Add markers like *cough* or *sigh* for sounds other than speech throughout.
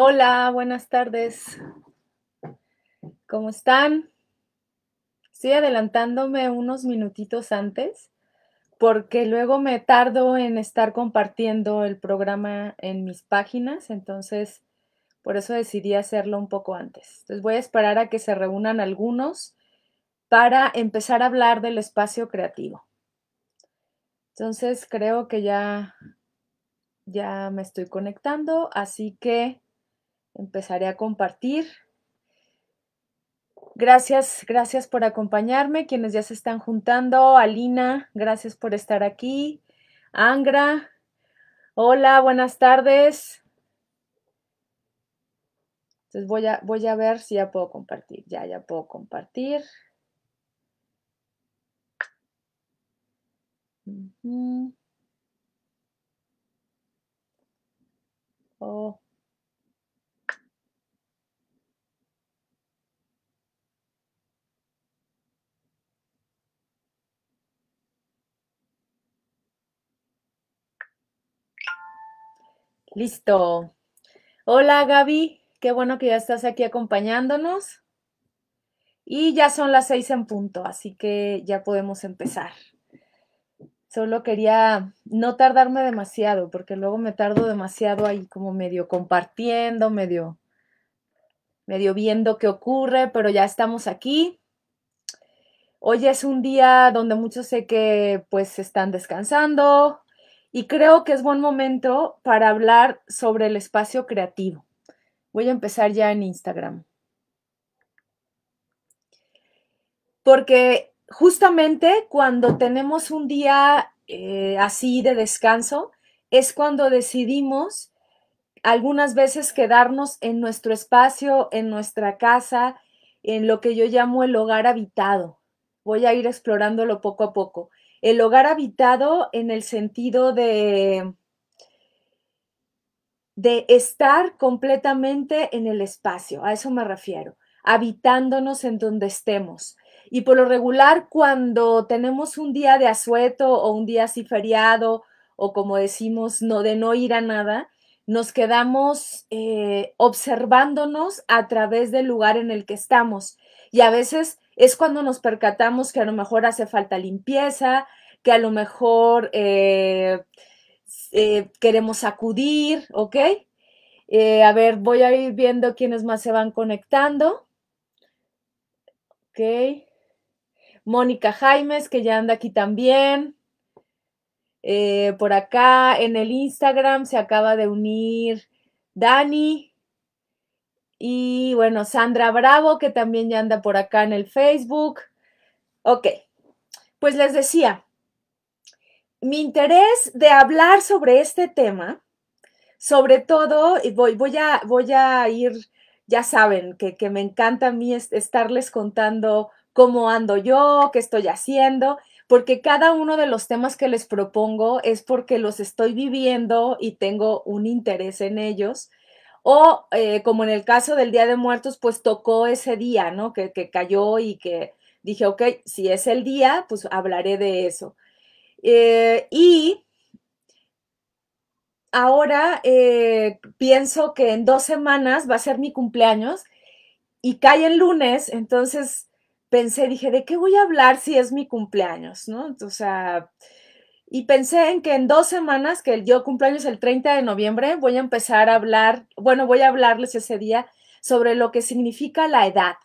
Hola, buenas tardes. ¿Cómo están? Estoy adelantándome unos minutitos antes porque luego me tardo en estar compartiendo el programa en mis páginas, entonces por eso decidí hacerlo un poco antes. Entonces voy a esperar a que se reúnan algunos para empezar a hablar del espacio creativo. Entonces creo que ya ya me estoy conectando, así que empezaré a compartir. Gracias, gracias por acompañarme, quienes ya se están juntando. Alina, gracias por estar aquí. Angra, hola, buenas tardes. Entonces voy a, voy a ver si ya puedo compartir. Ya, ya puedo compartir. Oh. Listo. Hola Gaby, qué bueno que ya estás aquí acompañándonos. Y ya son las seis en punto, así que ya podemos empezar. Solo quería no tardarme demasiado, porque luego me tardo demasiado ahí como medio compartiendo, medio, medio viendo qué ocurre, pero ya estamos aquí. Hoy es un día donde muchos sé que pues están descansando, y creo que es buen momento para hablar sobre el espacio creativo. Voy a empezar ya en Instagram. Porque justamente cuando tenemos un día eh, así de descanso, es cuando decidimos algunas veces quedarnos en nuestro espacio, en nuestra casa, en lo que yo llamo el hogar habitado. Voy a ir explorándolo poco a poco el hogar habitado en el sentido de, de estar completamente en el espacio, a eso me refiero, habitándonos en donde estemos. Y por lo regular, cuando tenemos un día de asueto o un día así feriado, o como decimos, no de no ir a nada, nos quedamos eh, observándonos a través del lugar en el que estamos. Y a veces es cuando nos percatamos que a lo mejor hace falta limpieza, que a lo mejor eh, eh, queremos acudir, ¿ok? Eh, a ver, voy a ir viendo quiénes más se van conectando. Ok. Mónica Jaimes, que ya anda aquí también. por acá en el Instagram se acaba de unir Dani. Y bueno, Sandra Bravo, que también ya anda por acá en el Facebook. Ok, pues les decía, mi interés de hablar sobre este tema, sobre todo, voy, voy, a, voy a ir, ya saben, que, que me encanta a mí estarles contando cómo ando yo, qué estoy haciendo, porque cada uno de los temas que les propongo es porque los estoy viviendo y tengo un interés en ellos o eh, como en el caso del Día de Muertos, pues tocó ese día, ¿no? Que, cayó y que dije, ok, si es el día, pues hablaré de eso. Eh, y ahora eh, pienso que en dos semanas va a ser mi cumpleaños y cae el lunes, entonces pensé, dije, ¿de qué voy a hablar si es mi cumpleaños? ¿No? O sea, y pensé en que en dos semanas, que yo años el 30 de noviembre, voy a empezar a hablar, bueno, voy a hablarles ese día sobre lo que significa la edad.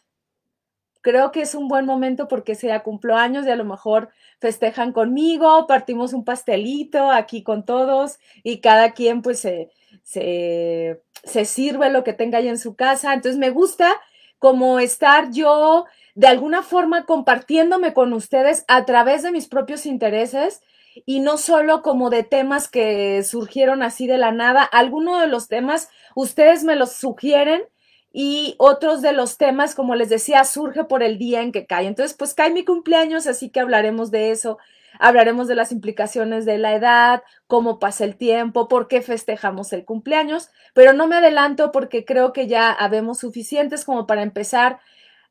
Creo que es un buen momento porque sea cumplo años y a lo mejor festejan conmigo, partimos un pastelito aquí con todos y cada quien pues se, se sirve lo que tenga ahí en su casa. Entonces me gusta como estar yo de alguna forma compartiéndome con ustedes a través de mis propios intereses y no solo como de temas que surgieron así de la nada. Algunos de los temas ustedes me los sugieren y otros de los temas, como les decía, surge por el día en que cae. Entonces, pues cae mi cumpleaños, así que hablaremos de eso. Hablaremos de las implicaciones de la edad, cómo pasa el tiempo, por qué festejamos el cumpleaños, pero no me adelanto porque creo que ya habemos suficientes como para empezar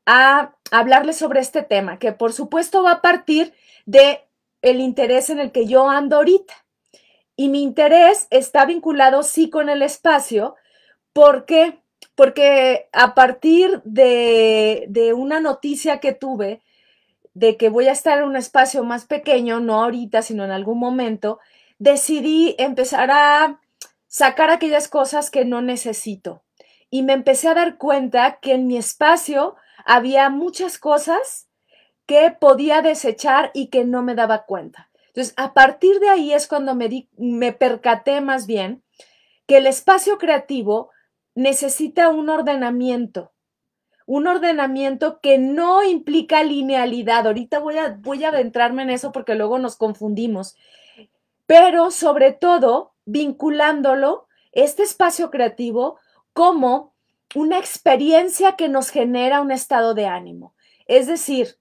a hablarles sobre este tema, que por supuesto va a partir de el interés en el que yo ando ahorita. Y mi interés está vinculado sí con el espacio, porque porque a partir de, de, una noticia que tuve de que voy a estar en un espacio más pequeño, no ahorita, sino en algún momento, decidí empezar a sacar aquellas cosas que no necesito. Y me empecé a dar cuenta que en mi espacio había muchas cosas que podía desechar y que no me daba cuenta. Entonces, a partir de ahí es cuando me, me percaté más bien que el espacio creativo necesita un ordenamiento, un ordenamiento que no implica linealidad. Ahorita voy a, voy a adentrarme en eso porque luego nos confundimos, pero sobre todo vinculándolo, este espacio creativo, como una experiencia que nos genera un estado de ánimo. Es decir,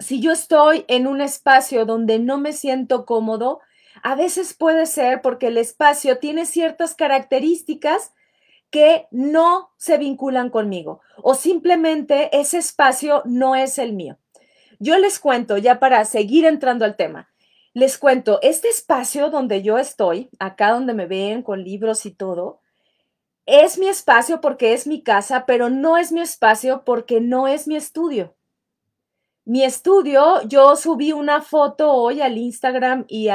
si yo estoy en un espacio donde no me siento cómodo, a veces puede ser porque el espacio tiene ciertas características que no se vinculan conmigo o simplemente ese espacio no es el mío. Yo les cuento, ya para seguir entrando al tema, les cuento, este espacio donde yo estoy, acá donde me ven con libros y todo, es mi espacio porque es mi casa, pero no es mi espacio porque no es mi estudio mi estudio, yo subí una foto hoy al Instagram y,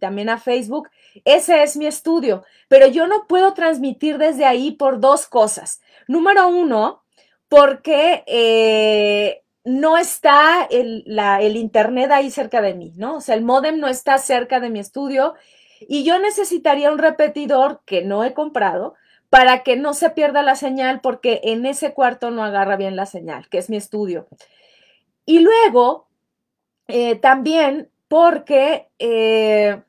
también a Facebook. Ese es mi estudio, pero yo no puedo transmitir desde ahí por dos cosas. Número uno, porque eh, no está el, el, internet ahí cerca de mí, ¿no? O sea, el modem no está cerca de mi estudio y yo necesitaría un repetidor que no he comprado para que no se pierda la señal porque en ese cuarto no agarra bien la señal, que es mi estudio. Y luego, eh, también porque eh,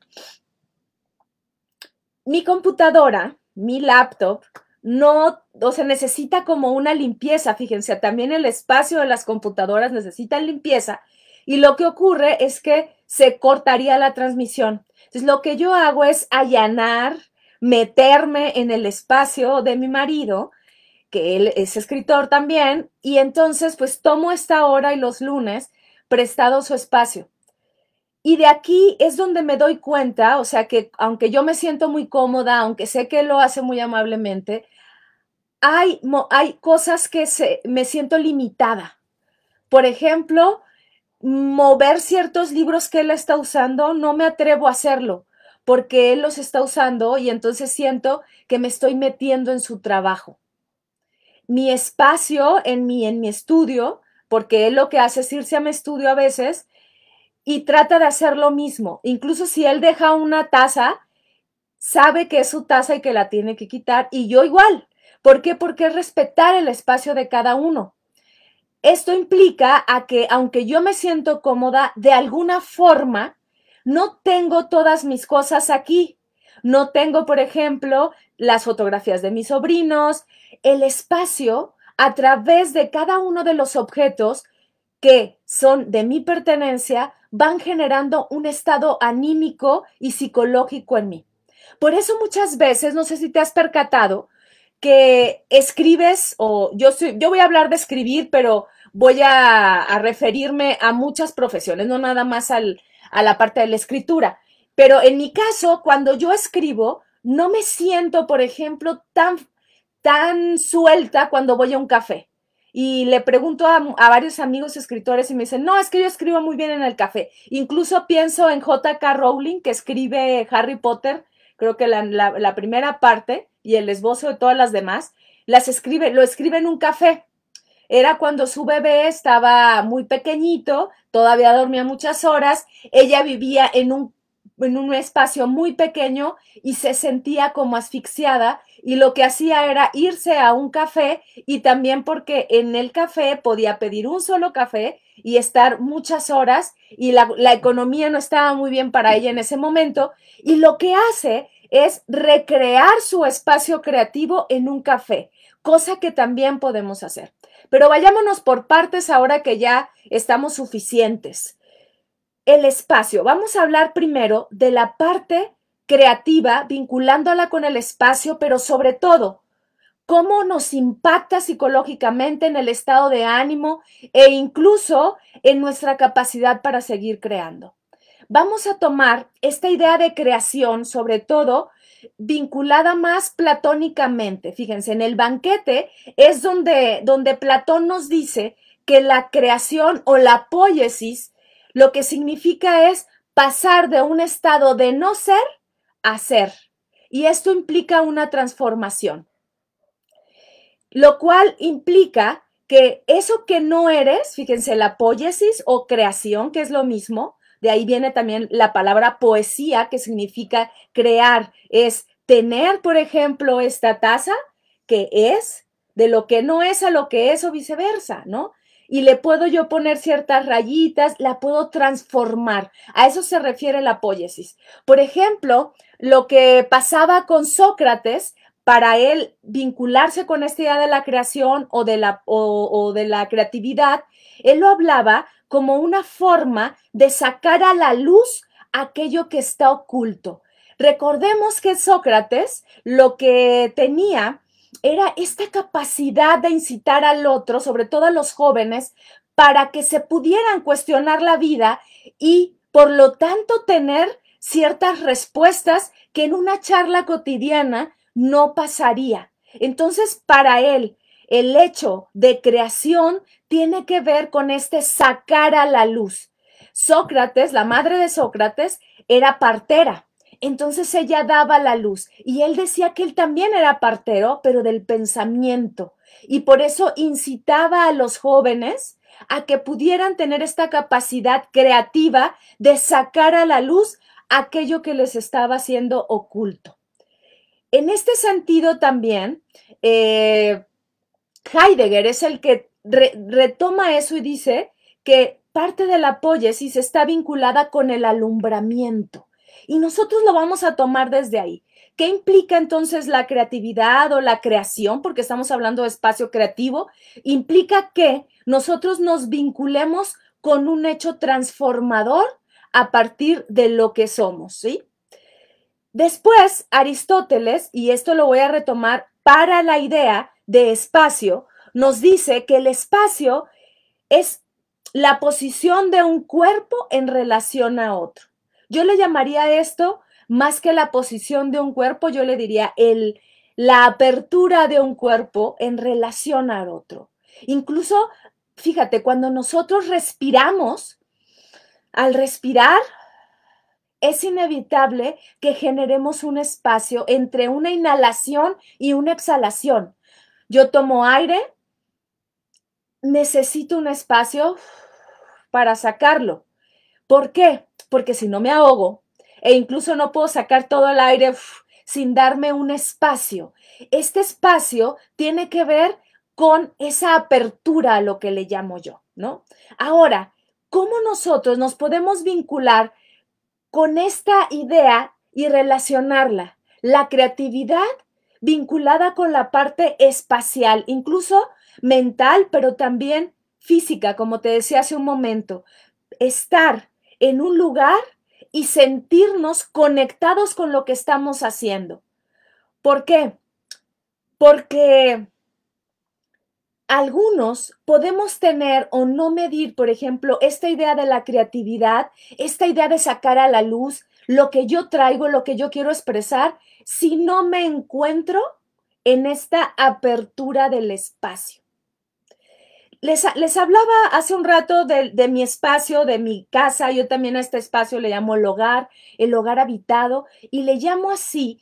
mi computadora, mi laptop, no, o sea, necesita como una limpieza, fíjense, también el espacio de las computadoras necesita limpieza y lo que ocurre es que se cortaría la transmisión. Entonces, lo que yo hago es allanar, meterme en el espacio de mi marido que él es escritor también, y entonces pues tomo esta hora y los lunes prestado su espacio. Y de aquí es donde me doy cuenta, o sea que aunque yo me siento muy cómoda, aunque sé que lo hace muy amablemente, hay, hay cosas que me siento limitada. Por ejemplo, mover ciertos libros que él está usando, no me atrevo a hacerlo porque él los está usando y entonces siento que me estoy metiendo en su trabajo mi espacio en mi, en mi estudio, porque él lo que hace es irse a mi estudio a veces y trata de hacer lo mismo. Incluso si él deja una taza, sabe que es su taza y que la tiene que quitar, y yo igual. ¿Por qué? Porque es respetar el espacio de cada uno. Esto implica a que aunque yo me siento cómoda, de alguna forma, no tengo todas mis cosas aquí no tengo, por ejemplo, las fotografías de mis sobrinos, el espacio a través de cada uno de los objetos que son de mi pertenencia, van generando un estado anímico y psicológico en mí. Por eso muchas veces, no sé si te has percatado, que escribes, o yo, yo voy a hablar de escribir, pero voy a, referirme a muchas profesiones, no nada más a la parte de la escritura. Pero en mi caso, cuando yo escribo, no me siento, por ejemplo, tan, tan suelta cuando voy a un café. Y le pregunto a, varios amigos escritores y me dicen, no, es que yo escribo muy bien en el café. Incluso pienso en JK Rowling, que escribe Harry Potter, creo que la, primera parte y el esbozo de todas las demás, las escribe, lo escribe en un café. Era cuando su bebé estaba muy pequeñito, todavía dormía muchas horas, ella vivía en un en un espacio muy pequeño y se sentía como asfixiada y lo que hacía era irse a un café y también porque en el café podía pedir un solo café y estar muchas horas y la, economía no estaba muy bien para ella en ese momento y lo que hace es recrear su espacio creativo en un café, cosa que también podemos hacer. Pero vayámonos por partes ahora que ya estamos suficientes el espacio. Vamos a hablar primero de la parte creativa, vinculándola con el espacio, pero sobre todo, cómo nos impacta psicológicamente en el estado de ánimo e incluso en nuestra capacidad para seguir creando. Vamos a tomar esta idea de creación, sobre todo, vinculada más platónicamente. Fíjense, en el banquete es donde, donde Platón nos dice que la creación o la poiesis lo que significa es pasar de un estado de no ser a ser. Y esto implica una transformación, lo cual implica que eso que no eres, fíjense, la poiesis o creación, que es lo mismo, de ahí viene también la palabra poesía, que significa crear, es tener, por ejemplo, esta taza que es, de lo que no es a lo que es o viceversa, ¿no? y le puedo yo poner ciertas rayitas, la puedo transformar. A eso se refiere la apóyesis. Por ejemplo, lo que pasaba con Sócrates, para él vincularse con esta idea de la creación o de la, o, o de la creatividad, él lo hablaba como una forma de sacar a la luz aquello que está oculto. Recordemos que Sócrates lo que tenía era esta capacidad de incitar al otro, sobre todo a los jóvenes, para que se pudieran cuestionar la vida y, por lo tanto, tener ciertas respuestas que en una charla cotidiana no pasaría. Entonces, para él, el hecho de creación tiene que ver con este sacar a la luz. Sócrates, la madre de Sócrates, era partera entonces ella daba la luz y él decía que él también era partero, pero del pensamiento. Y por eso incitaba a los jóvenes a que pudieran tener esta capacidad creativa de sacar a la luz aquello que les estaba siendo oculto. En este sentido también, eh, Heidegger es el que retoma eso y dice que parte de la poiesis está vinculada con el alumbramiento. Y nosotros lo vamos a tomar desde ahí. ¿Qué implica entonces la creatividad o la creación? Porque estamos hablando de espacio creativo. Implica que nosotros nos vinculemos con un hecho transformador a partir de lo que somos, Después, Aristóteles, y esto lo voy a retomar para la idea de espacio, nos dice que el espacio es la posición de un cuerpo en relación a otro. Yo le llamaría esto, más que la posición de un cuerpo, yo le diría el, la apertura de un cuerpo en relación al otro. Incluso, fíjate, cuando nosotros respiramos, al respirar, es inevitable que generemos un espacio entre una inhalación y una exhalación. Yo tomo aire, necesito un espacio para sacarlo. ¿Por qué? porque si no me ahogo e incluso no puedo sacar todo el aire sin darme un espacio. Este espacio tiene que ver con esa apertura a lo que le llamo yo, ¿no? Ahora, ¿cómo nosotros nos podemos vincular con esta idea y relacionarla? La creatividad vinculada con la parte espacial, incluso mental, pero también física, como te decía hace un momento. Estar en un lugar y sentirnos conectados con lo que estamos haciendo. ¿Por qué? Porque algunos podemos tener o no medir, por ejemplo, esta idea de la creatividad, esta idea de sacar a la luz lo que yo traigo, lo que yo quiero expresar, si no me encuentro en esta apertura del espacio les, hablaba hace un rato de, mi espacio, de mi casa. Yo también a este espacio le llamo el hogar, el hogar habitado, y le llamo así.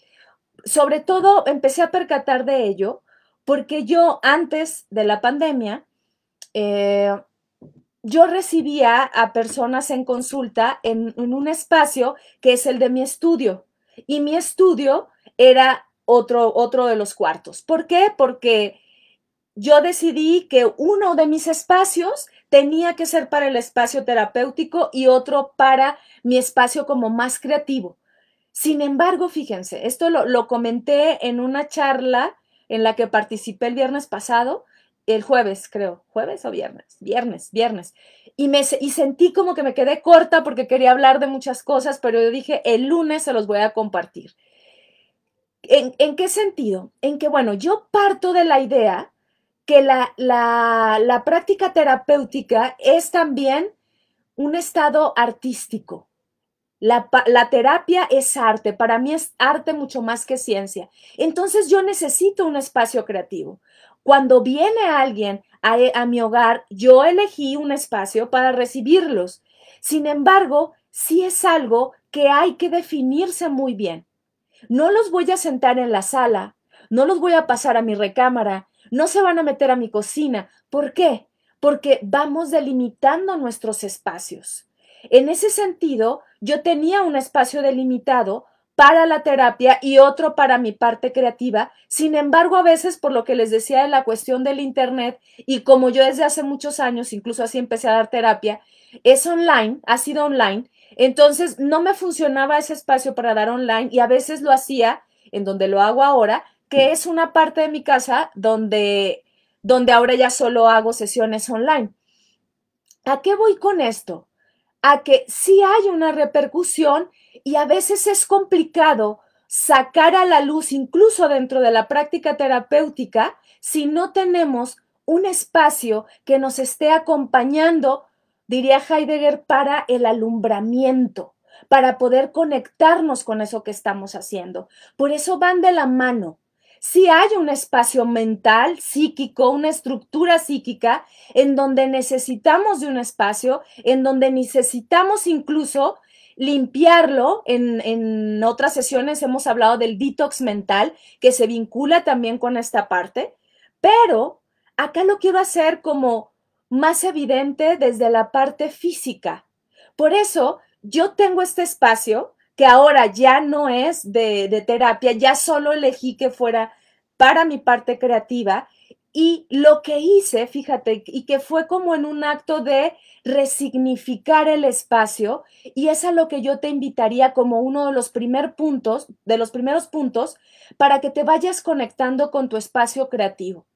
Sobre todo empecé a percatar de ello porque yo antes de la pandemia, eh, yo recibía a personas en consulta en, un espacio que es el de mi estudio. Y mi estudio era otro, otro de los cuartos. ¿Por qué? Porque yo decidí que uno de mis espacios tenía que ser para el espacio terapéutico y otro para mi espacio como más creativo. Sin embargo, fíjense, esto lo, comenté en una charla en la que participé el viernes pasado, el jueves creo, jueves o viernes, viernes, viernes. Y, me, y sentí como que me quedé corta porque quería hablar de muchas cosas, pero yo dije, el lunes se los voy a compartir. ¿En, en qué sentido? En que, bueno, yo parto de la idea que la, práctica terapéutica es también un estado artístico. La, terapia es arte, para mí es arte mucho más que ciencia. Entonces yo necesito un espacio creativo. Cuando viene alguien a, a mi hogar, yo elegí un espacio para recibirlos. Sin embargo, sí es algo que hay que definirse muy bien. No los voy a sentar en la sala, no los voy a pasar a mi recámara, no se van a meter a mi cocina. ¿Por qué? Porque vamos delimitando nuestros espacios. En ese sentido, yo tenía un espacio delimitado para la terapia y otro para mi parte creativa. Sin embargo, a veces, por lo que les decía de la cuestión del Internet, y como yo desde hace muchos años, incluso así empecé a dar terapia, es online, ha sido online, entonces no me funcionaba ese espacio para dar online y a veces lo hacía en donde lo hago ahora, que es una parte de mi casa donde, donde ahora ya solo hago sesiones online. ¿A qué voy con esto? A que sí hay una repercusión y a veces es complicado sacar a la luz, incluso dentro de la práctica terapéutica, si no tenemos un espacio que nos esté acompañando, diría Heidegger, para el alumbramiento, para poder conectarnos con eso que estamos haciendo. Por eso van de la mano. Si hay un espacio mental, psíquico, una estructura psíquica en donde necesitamos de un espacio, en donde necesitamos incluso limpiarlo. En, en, otras sesiones hemos hablado del detox mental, que se vincula también con esta parte, pero acá lo quiero hacer como más evidente desde la parte física. Por eso yo tengo este espacio que ahora ya no es de, terapia, ya solo elegí que fuera para mi parte creativa. Y lo que hice, fíjate, y que fue como en un acto de resignificar el espacio, y es a lo que yo te invitaría como uno de los primeros puntos, de los primeros puntos, para que te vayas conectando con tu espacio creativo.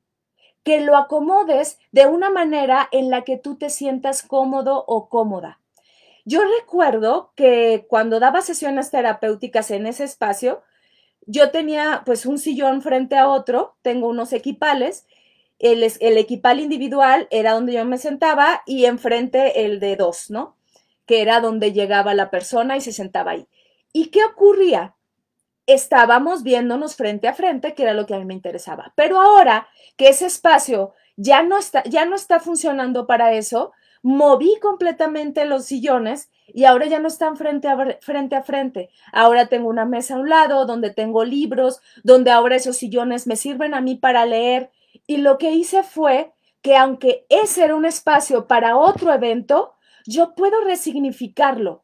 Que lo acomodes de una manera en la que tú te sientas cómodo o cómoda. Yo recuerdo que cuando daba sesiones terapéuticas en ese espacio, yo tenía pues un sillón frente a otro, tengo unos equipales, el, equipal individual era donde yo me sentaba y enfrente el de dos, ¿no? Que era donde llegaba la persona y se sentaba ahí. ¿Y qué ocurría? Estábamos viéndonos frente a frente, que era lo que a mí me interesaba. Pero ahora que ese espacio ya no está, ya no está funcionando para eso, moví completamente los sillones y ahora ya no están frente a frente. A frente. Ahora tengo una mesa a un lado donde tengo libros, donde ahora esos sillones me sirven a mí para leer. Y lo que hice fue que aunque ese era un espacio para otro evento, yo puedo resignificarlo.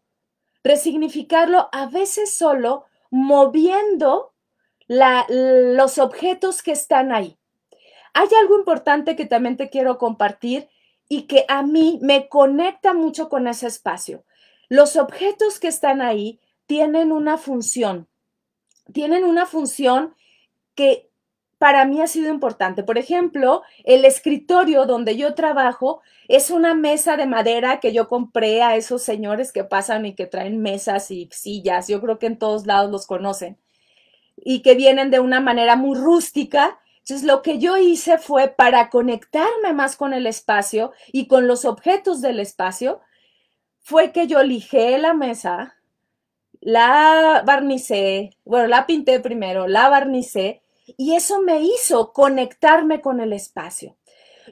Resignificarlo a veces solo moviendo los objetos que están ahí. Hay algo importante que también te quiero compartir y que a mí me conecta mucho con ese espacio. Los objetos que están ahí tienen una función, tienen una función que para mí ha sido importante. Por ejemplo, el escritorio donde yo trabajo es una mesa de madera que yo compré a esos señores que pasan y que traen mesas y sillas, yo creo que en todos lados los conocen, y que vienen de una manera muy rústica entonces, lo que yo hice fue para conectarme más con el espacio y con los objetos del espacio, fue que yo lijé la mesa, la barnicé, bueno, la pinté primero, la barnicé, y eso me hizo conectarme con el espacio.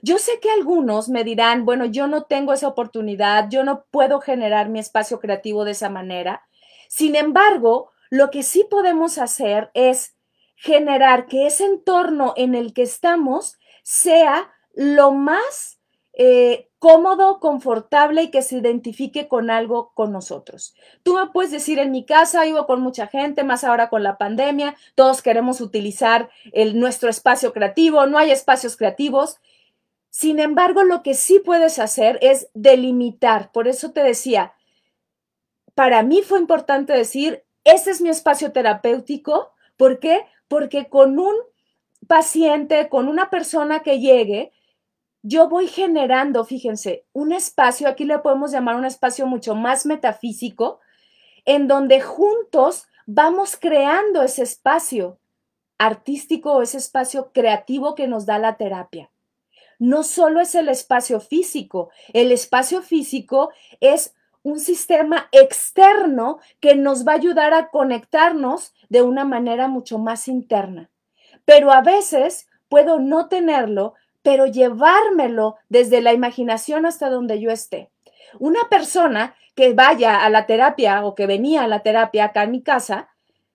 Yo sé que algunos me dirán, bueno, yo no tengo esa oportunidad, yo no puedo generar mi espacio creativo de esa manera. Sin embargo, lo que sí podemos hacer es generar que ese entorno en el que estamos sea lo más eh, cómodo, confortable y que se identifique con algo con nosotros. Tú me puedes decir, en mi casa vivo con mucha gente, más ahora con la pandemia, todos queremos utilizar el, nuestro espacio creativo, no hay espacios creativos. Sin embargo, lo que sí puedes hacer es delimitar. Por eso te decía, para mí fue importante decir, ese es mi espacio terapéutico. porque qué? porque con un paciente, con una persona que llegue, yo voy generando, fíjense, un espacio, aquí le podemos llamar un espacio mucho más metafísico, en donde juntos vamos creando ese espacio artístico o ese espacio creativo que nos da la terapia. No solo es el espacio físico, el espacio físico es un sistema externo que nos va a ayudar a conectarnos de una manera mucho más interna. Pero a veces puedo no tenerlo, pero llevármelo desde la imaginación hasta donde yo esté. Una persona que vaya a la terapia o que venía a la terapia acá en mi casa,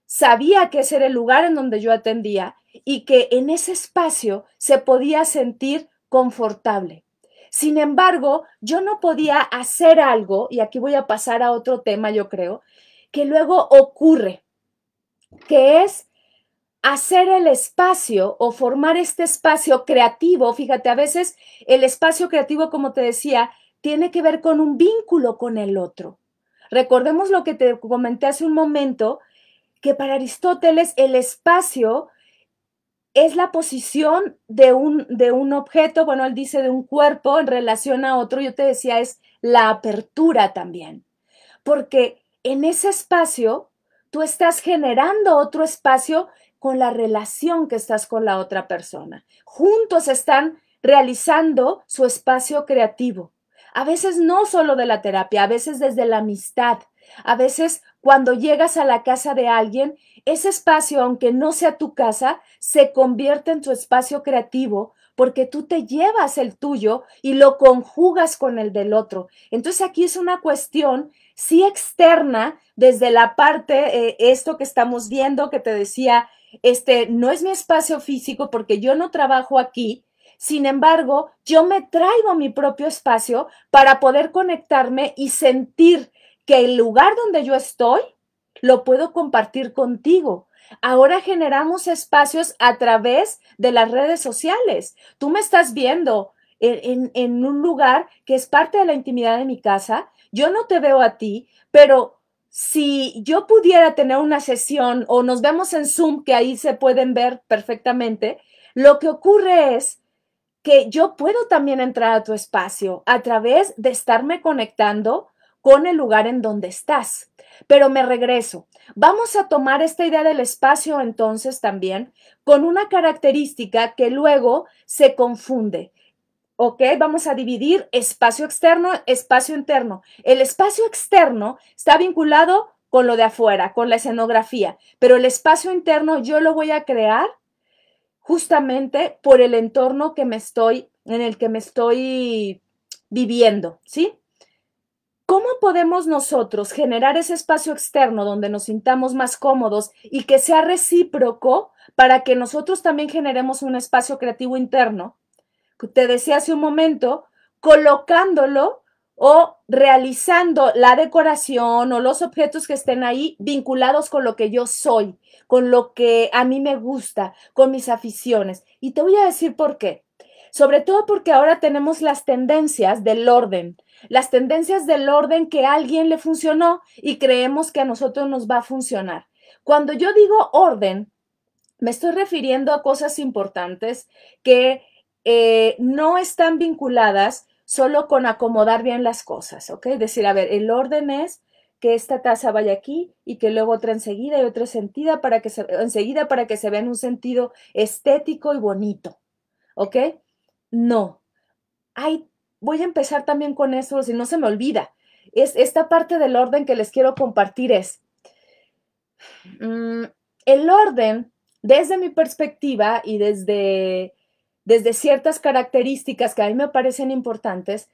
sabía que ese era el lugar en donde yo atendía y que en ese espacio se podía sentir confortable. Sin embargo, yo no podía hacer algo, y aquí voy a pasar a otro tema, yo creo, que luego ocurre, que es hacer el espacio o formar este espacio creativo. Fíjate, a veces el espacio creativo, como te decía, tiene que ver con un vínculo con el otro. Recordemos lo que te comenté hace un momento, que para Aristóteles el espacio es la posición de un, de un objeto, bueno, él dice de un cuerpo en relación a otro, yo te decía, es la apertura también, porque en ese espacio tú estás generando otro espacio con la relación que estás con la otra persona. Juntos están realizando su espacio creativo. A veces no solo de la terapia, a veces desde la amistad, a veces cuando llegas a la casa de alguien ese espacio, aunque no sea tu casa, se convierte en tu espacio creativo porque tú te llevas el tuyo y lo conjugas con el del otro. Entonces aquí es una cuestión, sí externa, desde la parte, eh, esto que estamos viendo, que te decía, este no es mi espacio físico porque yo no trabajo aquí. Sin embargo, yo me traigo mi propio espacio para poder conectarme y sentir que el lugar donde yo estoy lo puedo compartir contigo. Ahora generamos espacios a través de las redes sociales. Tú me estás viendo en, un lugar que es parte de la intimidad de mi casa. Yo no te veo a ti, pero si yo pudiera tener una sesión o nos vemos en Zoom, que ahí se pueden ver perfectamente, lo que ocurre es que yo puedo también entrar a tu espacio a través de estarme conectando con el lugar en donde estás. Pero me regreso. Vamos a tomar esta idea del espacio entonces también con una característica que luego se confunde. ¿ok? Vamos a dividir espacio externo, espacio interno. El espacio externo está vinculado con lo de afuera, con la escenografía, pero el espacio interno yo lo voy a crear justamente por el entorno que me estoy, en el que me estoy viviendo, ¿sí? ¿Cómo podemos nosotros generar ese espacio externo donde nos sintamos más cómodos y que sea recíproco para que nosotros también generemos un espacio creativo interno? Te decía hace un momento, colocándolo o realizando la decoración o los objetos que estén ahí vinculados con lo que yo soy, con lo que a mí me gusta, con mis aficiones. Y te voy a decir por qué. Sobre todo porque ahora tenemos las tendencias del orden, las tendencias del orden que a alguien le funcionó y creemos que a nosotros nos va a funcionar. Cuando yo digo orden, me estoy refiriendo a cosas importantes que eh, no están vinculadas solo con acomodar bien las cosas, ¿ok? Decir, a ver, el orden es que esta taza vaya aquí y que luego otra enseguida y otra sentida para que se, enseguida para que se vea en un sentido estético y bonito, ¿ok? No. Ay, voy a empezar también con eso, si no se me olvida. Es esta parte del orden que les quiero compartir es mm, el orden, desde mi perspectiva y desde, desde ciertas características que a mí me parecen importantes,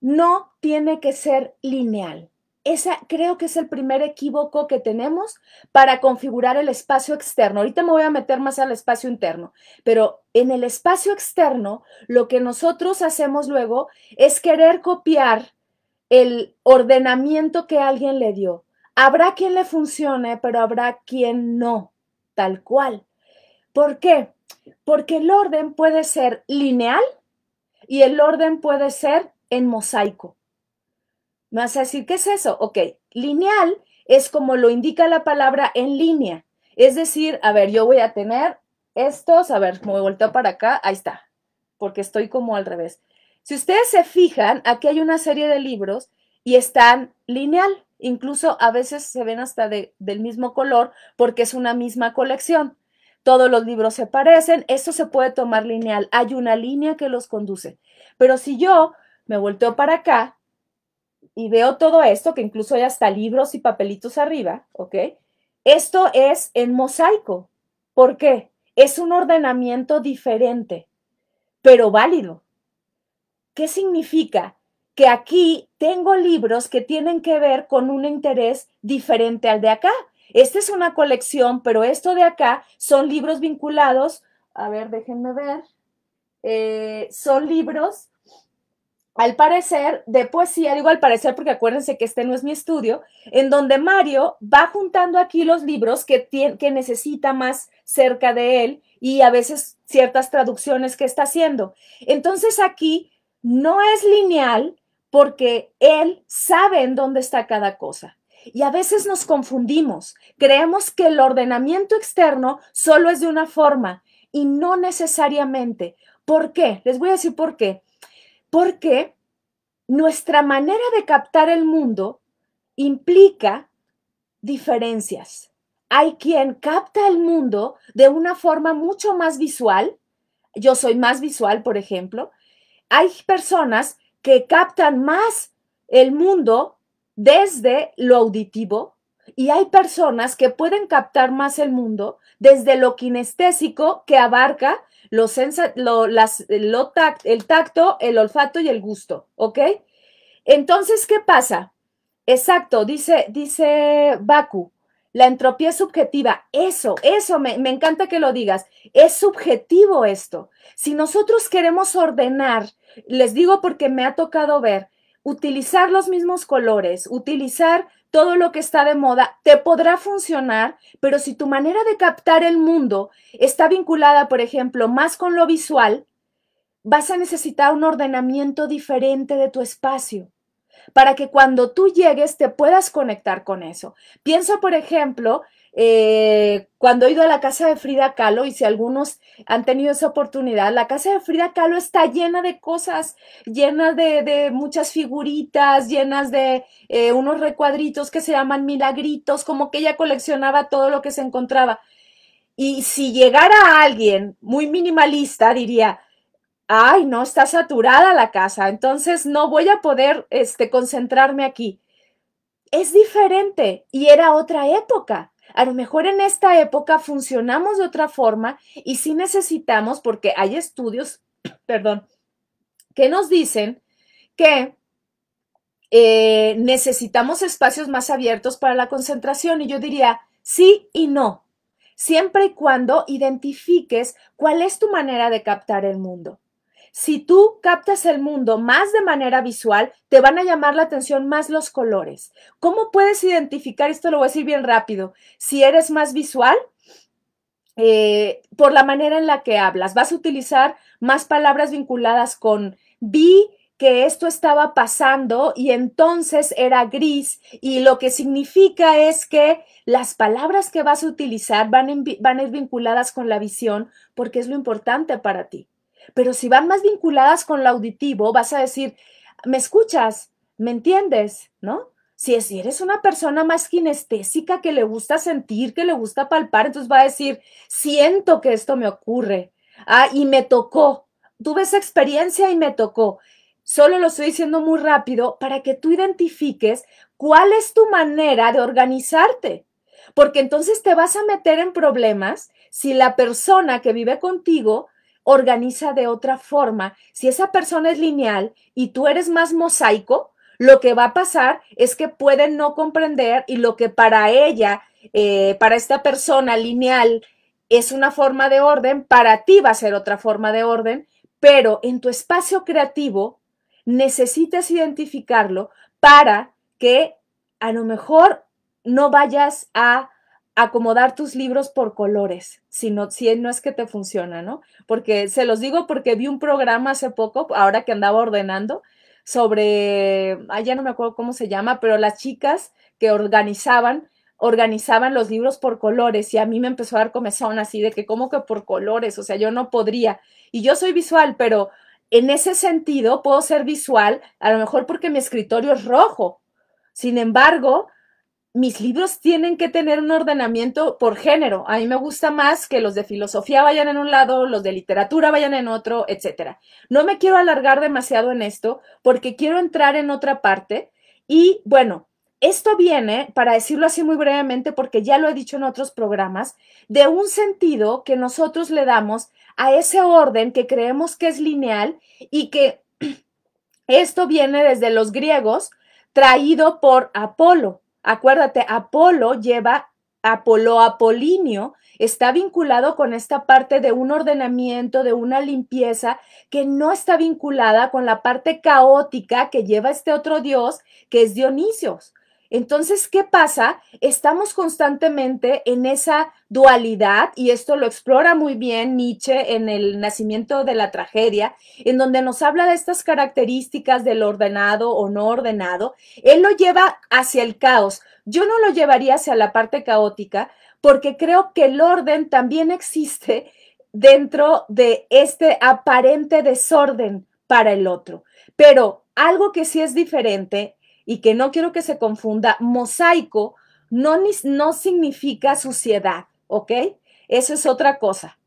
no tiene que ser lineal esa creo que es el primer equívoco que tenemos para configurar el espacio externo. Ahorita me voy a meter más al espacio interno, pero en el espacio externo lo que nosotros hacemos luego es querer copiar el ordenamiento que alguien le dio. Habrá quien le funcione, pero habrá quien no, tal cual. ¿Por qué? Porque el orden puede ser lineal y el orden puede ser en mosaico. Me vas a decir, ¿qué es eso? Ok, lineal es como lo indica la palabra en línea. Es decir, a ver, yo voy a tener estos, a ver, me volteo para acá, ahí está, porque estoy como al revés. Si ustedes se fijan, aquí hay una serie de libros y están lineal, incluso a veces se ven hasta del mismo color porque es una misma colección. Todos los libros se parecen, esto se puede tomar lineal, hay una línea que los conduce. Pero si yo me volteo para acá, y veo todo esto, que incluso hay hasta libros y papelitos arriba, ¿ok? Esto es en mosaico. ¿Por qué? Es un ordenamiento diferente, pero válido. ¿Qué significa? Que aquí tengo libros que tienen que ver con un interés diferente al de acá. Esta es una colección, pero esto de acá son libros vinculados, a ver, déjenme ver, eh, son libros al parecer, de poesía, digo al parecer porque acuérdense que este no es mi estudio, en donde Mario va juntando aquí los libros que, que necesita más cerca de él y a veces ciertas traducciones que está haciendo. Entonces aquí no es lineal porque él sabe en dónde está cada cosa. Y a veces nos confundimos, creemos que el ordenamiento externo solo es de una forma y no necesariamente. ¿Por qué? Les voy a decir por qué. Porque nuestra manera de captar el mundo implica diferencias. Hay quien capta el mundo de una forma mucho más visual. Yo soy más visual, por ejemplo. Hay personas que captan más el mundo desde lo auditivo y hay personas que pueden captar más el mundo desde lo kinestésico que abarca lo, las, el tacto, el olfato y el gusto, ¿ok? Entonces, ¿qué pasa? Exacto, dice, dice Baku, la entropía es subjetiva. Eso, eso, me, me, encanta que lo digas. Es subjetivo esto. Si nosotros queremos ordenar, les digo porque me ha tocado ver, utilizar los mismos colores, utilizar todo lo que está de moda te podrá funcionar, pero si tu manera de captar el mundo está vinculada, por ejemplo, más con lo visual, vas a necesitar un ordenamiento diferente de tu espacio para que cuando tú llegues te puedas conectar con eso. Pienso, por ejemplo, eh, cuando he ido a la casa de Frida Kahlo, y si algunos han tenido esa oportunidad, la casa de Frida Kahlo está llena de cosas, llena de, muchas figuritas, llenas de eh, unos recuadritos que se llaman milagritos, como que ella coleccionaba todo lo que se encontraba. Y si llegara alguien muy minimalista, diría, ay, no, está saturada la casa, entonces no voy a poder este, concentrarme aquí. Es diferente y era otra época. A lo mejor en esta época funcionamos de otra forma y sí necesitamos, porque hay estudios, *clears throat* perdón, que nos dicen que eh, necesitamos espacios más abiertos para la concentración y yo diría sí y no, siempre y cuando identifiques cuál es tu manera de captar el mundo. Si tú captas el mundo más de manera visual, te van a llamar la atención más los colores. ¿Cómo puedes identificar? Esto lo voy a decir bien rápido. Si eres más visual, eh, por la manera en la que hablas, vas a utilizar más palabras vinculadas con vi que esto estaba pasando y entonces era gris y lo que significa es que las palabras que vas a utilizar van, van a ir vinculadas con la visión porque es lo importante para ti. Pero si van más vinculadas con lo auditivo, vas a decir, me escuchas, me entiendes, ¿no? Si, si eres una persona más kinestésica que le gusta sentir, que le gusta palpar, entonces va a decir, siento que esto me ocurre. Ah, y me tocó. Tuve esa experiencia y me tocó. Solo lo estoy diciendo muy rápido para que tú identifiques cuál es tu manera de organizarte. Porque entonces te vas a meter en problemas si la persona que vive contigo organiza de otra forma. Si esa persona es lineal y tú eres más mosaico, lo que va a pasar es que pueden no comprender y lo que para ella, eh, para esta persona lineal, es una forma de orden, para ti va a ser otra forma de orden, pero en tu espacio creativo necesitas identificarlo para que a lo mejor no vayas a acomodar tus libros por colores, si no, si no es que te funciona, ¿no? Porque se los digo porque vi un programa hace poco, ahora que andaba ordenando, sobre, ah, ya no me acuerdo cómo se llama, pero las chicas que organizaban, organizaban los libros por colores y a mí me empezó a dar comezón así de que, como que por colores? O sea, yo no podría. Y yo soy visual, pero en ese sentido puedo ser visual, a lo mejor porque mi escritorio es rojo. Sin embargo, mis libros tienen que tener un ordenamiento por género. A mí me gusta más que los de filosofía vayan en un lado, los de literatura vayan en otro, etcétera. No me quiero alargar demasiado en esto porque quiero entrar en otra parte y bueno, esto viene, para decirlo así muy brevemente porque ya lo he dicho en otros programas, de un sentido que nosotros le damos a ese orden que creemos que es lineal y que *clears throat* esto viene desde los griegos traído por Apolo Acuérdate, Apolo lleva, Apolo Apolinio está vinculado con esta parte de un ordenamiento, de una limpieza que no está vinculada con la parte caótica que lleva este otro dios, que es Dionisios. Entonces, ¿qué pasa? Estamos constantemente en esa dualidad, y esto lo explora muy bien Nietzsche en el nacimiento de la tragedia, en donde nos habla de estas características del ordenado o no ordenado. Él lo lleva hacia el caos. Yo no lo llevaría hacia la parte caótica, porque creo que el orden también existe dentro de este aparente desorden para el otro. Pero algo que sí es diferente y que no quiero que se confunda, mosaico no, no significa suciedad, ¿ok? Eso es otra cosa.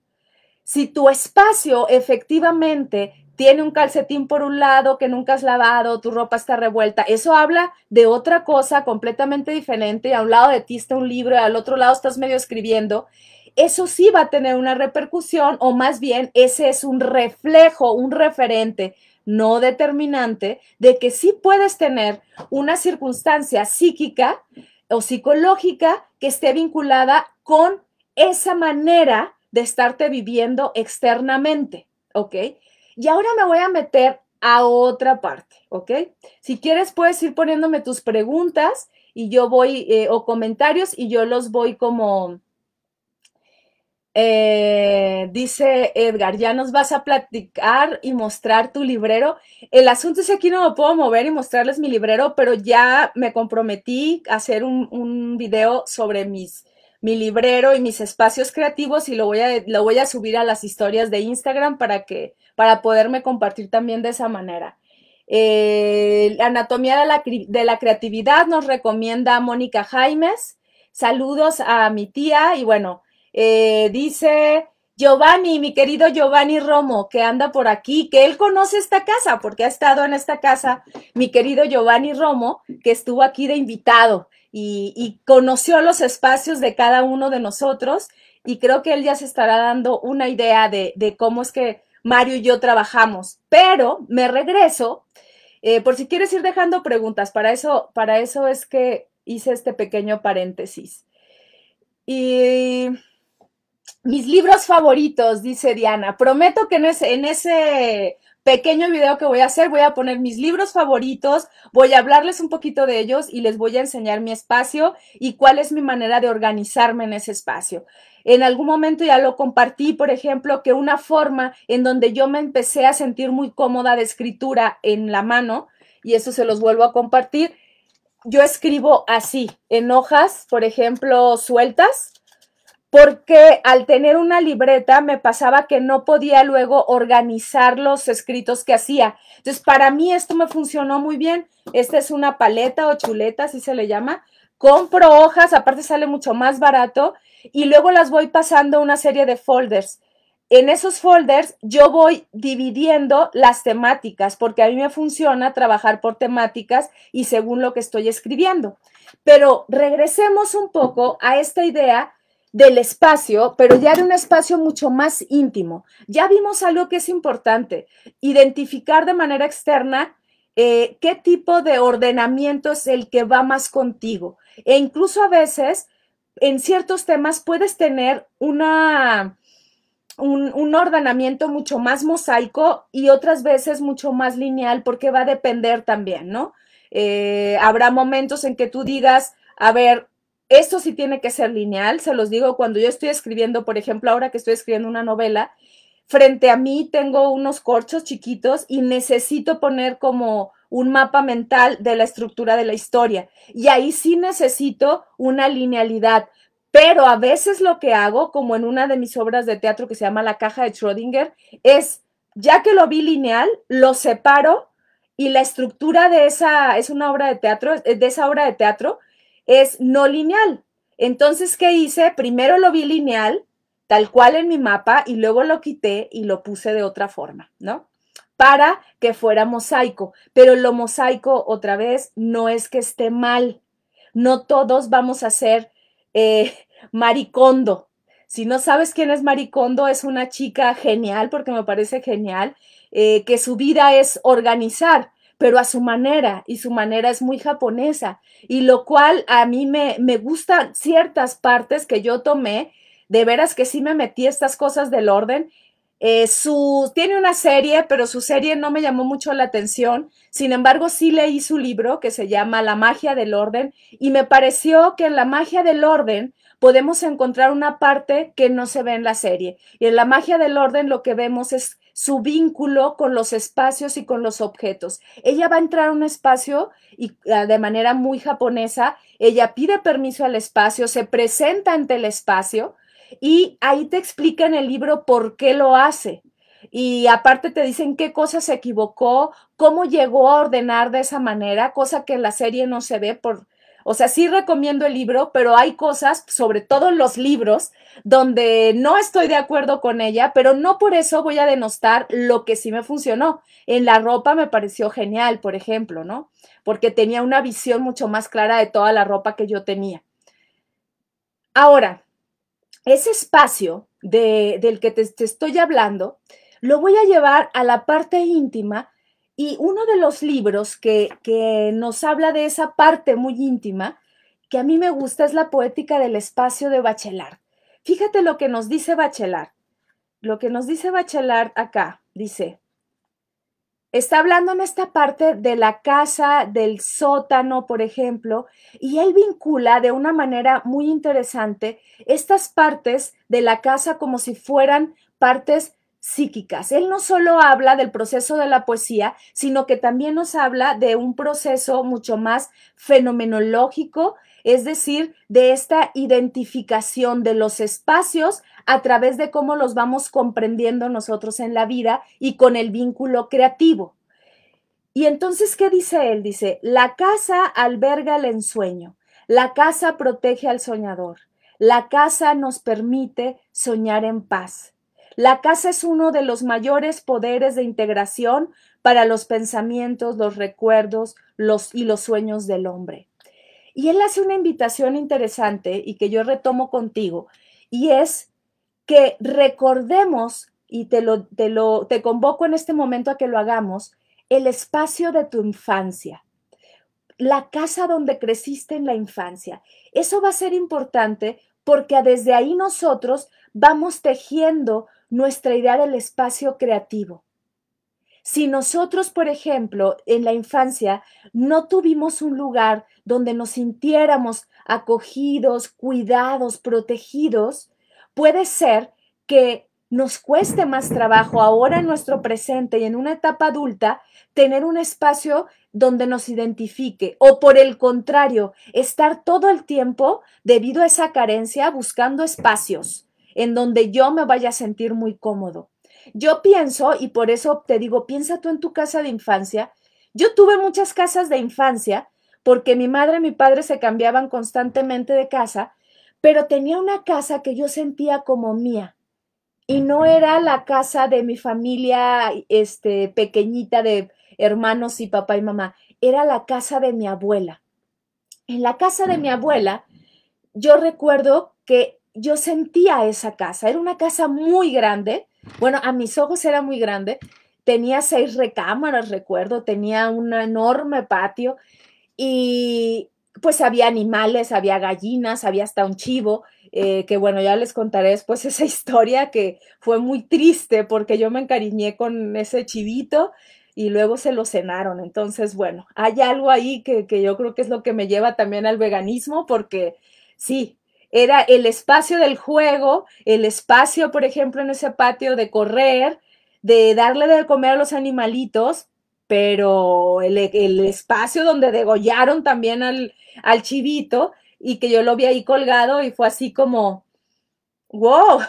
Si tu espacio efectivamente tiene un calcetín por un lado que nunca has lavado, tu ropa está revuelta. Eso habla de otra cosa completamente diferente. Y A un lado de ti está un libro, y al otro lado estás medio escribiendo. Eso sí va a tener una repercusión, o más bien, ese es un reflejo, un referente no determinante de que sí puedes tener una circunstancia psíquica o psicológica que esté vinculada con esa manera de estarte viviendo externamente, ¿ok? Y ahora me voy a meter a otra parte, ¿ok? Si quieres puedes ir poniéndome tus preguntas y yo voy, eh, o comentarios y yo los voy como eh, dice Edgar, ya nos vas a platicar y mostrar tu librero. El asunto es que aquí no me puedo mover y mostrarles mi librero, pero ya me comprometí a hacer un, video sobre mis, mi librero y mis espacios creativos y lo voy, a, lo voy a subir a las historias de Instagram para, que, para poderme compartir también de esa manera. Eh, Anatomía de la, de la creatividad nos recomienda Mónica Jaimes. Saludos a mi tía y bueno, eh, dice Giovanni, mi querido Giovanni Romo, que anda por aquí, que él conoce esta casa, porque ha estado en esta casa, mi querido Giovanni Romo, que estuvo aquí de invitado y, conoció los espacios de cada uno de nosotros y creo que él ya se estará dando una idea de, cómo es que Mario y yo trabajamos. Pero me regreso, eh, por si quieres ir dejando preguntas, para eso, para eso es que hice este pequeño paréntesis. Y mis libros favoritos, dice Diana. Prometo que en ese, en ese pequeño video que voy a hacer, voy a poner mis libros favoritos, voy a hablarles un poquito de ellos y les voy a enseñar mi espacio y cuál es mi manera de organizarme en ese espacio. En algún momento ya lo compartí, por ejemplo, que una forma en donde yo me empecé a sentir muy cómoda de escritura en la mano, y eso se los vuelvo a compartir, yo escribo así, en hojas, por ejemplo, sueltas, porque al tener una libreta me pasaba que no podía luego organizar los escritos que hacía. Entonces, para mí esto me funcionó muy bien. Esta es una paleta o chuleta, así se le llama. Compro hojas, aparte sale mucho más barato, y luego las voy pasando a una serie de folders. En esos folders yo voy dividiendo las temáticas, porque a mí me funciona trabajar por temáticas y según lo que estoy escribiendo. Pero regresemos un poco a esta idea del espacio, pero ya de un espacio mucho más íntimo. Ya vimos algo que es importante, identificar de manera externa eh, qué tipo de ordenamiento es el que va más contigo. E incluso a veces, en ciertos temas, puedes tener una, un, ordenamiento mucho más mosaico y otras veces mucho más lineal, porque va a depender también, ¿no? Eh, habrá momentos en que tú digas, a ver, esto sí tiene que ser lineal, se los digo cuando yo estoy escribiendo, por ejemplo, ahora que estoy escribiendo una novela, frente a mí tengo unos corchos chiquitos y necesito poner como un mapa mental de la estructura de la historia. Y ahí sí necesito una linealidad. Pero a veces lo que hago, como en una de mis obras de teatro que se llama La caja de Schrödinger, es, ya que lo vi lineal, lo separo y la estructura de esa, es una obra de teatro, de esa obra de teatro, es no lineal. Entonces, ¿qué hice? Primero lo vi lineal, tal cual en mi mapa, y luego lo quité y lo puse de otra forma, ¿no? Para que fuera mosaico. Pero lo mosaico, otra vez, no es que esté mal. No todos vamos a ser eh, maricondo. Si no sabes quién es Maricondo, es una chica genial, porque me parece genial, eh, que su vida es organizar pero a su manera, y su manera es muy japonesa, y lo cual a mí me, me gustan ciertas partes que yo tomé, de veras que sí me metí estas cosas del orden. Eh, su, tiene una serie, pero su serie no me llamó mucho la atención. Sin embargo, sí leí su libro que se llama La magia del orden y me pareció que en la magia del orden podemos encontrar una parte que no se ve en la serie. Y en la magia del orden lo que vemos es su vínculo con los espacios y con los objetos. Ella va a entrar a un espacio y ah, de manera muy japonesa, ella pide permiso al espacio, se presenta ante el espacio y ahí te explica en el libro por qué lo hace. Y aparte te dicen qué cosa se equivocó, cómo llegó a ordenar de esa manera, cosa que en la serie no se ve por o sea, sí recomiendo el libro, pero hay cosas, sobre todo en los libros, donde no estoy de acuerdo con ella, pero no por eso voy a denostar lo que sí me funcionó. En la ropa me pareció genial, por ejemplo, ¿no? Porque tenía una visión mucho más clara de toda la ropa que yo tenía. Ahora, ese espacio de, del que te estoy hablando, lo voy a llevar a la parte íntima y uno de los libros que, que nos habla de esa parte muy íntima, que a mí me gusta, es la poética del espacio de Bachelard. Fíjate lo que nos dice Bachelard. Lo que nos dice Bachelard acá, dice, está hablando en esta parte de la casa, del sótano, por ejemplo, y él vincula de una manera muy interesante estas partes de la casa como si fueran partes psíquicas. Él no solo habla del proceso de la poesía, sino que también nos habla de un proceso mucho más fenomenológico, es decir, de esta identificación de los espacios a través de cómo los vamos comprendiendo nosotros en la vida y con el vínculo creativo. Y entonces, ¿qué dice él? Dice, la casa alberga el ensueño, la casa protege al soñador, la casa nos permite soñar en paz. La casa es uno de los mayores poderes de integración para los pensamientos, los recuerdos y los sueños del hombre. Y él hace una invitación interesante y que yo retomo contigo, y es que recordemos, y te, te, lo, te convoco en este momento a que lo hagamos, el espacio de tu infancia, la casa donde creciste en la infancia. Eso va a ser importante porque desde ahí nosotros vamos tejiendo nuestra idea del espacio creativo. Si nosotros, por ejemplo, en la infancia no tuvimos un lugar donde nos sintiéramos acogidos, cuidados, protegidos, puede ser que nos cueste más trabajo ahora en nuestro presente y en una etapa adulta tener un espacio donde nos identifique o por el contrario, estar todo el tiempo debido a esa carencia buscando espacios en donde yo me vaya a sentir muy cómodo. Yo pienso, y por eso te digo, piensa tú en tu casa de infancia. Yo tuve muchas casas de infancia porque mi madre y mi padre se cambiaban constantemente de casa, pero tenía una casa que yo sentía como mía y no era la casa de mi familia este pequeñita de hermanos y papá y mamá, era la casa de mi abuela. En la casa de mi abuela yo recuerdo que yo sentía esa casa. Era una casa muy grande. Bueno, a mis ojos era muy grande. Tenía seis recámaras, recuerdo. Tenía un enorme patio. Y pues había animales, había gallinas, había hasta un chivo. Eh, que bueno, ya les contaré después *laughs* esa historia que fue muy triste porque yo me encariñé con ese chivito y luego se lo cenaron. Entonces, bueno, hay algo ahí que, que yo creo que es lo que me lleva también al veganismo porque sí, era el espacio del juego, el espacio, por ejemplo, en ese patio de correr, de darle de comer a los animalitos, pero el, espacio donde degollaron también al, al chivito y que yo lo vi ahí colgado y fue así como, wow,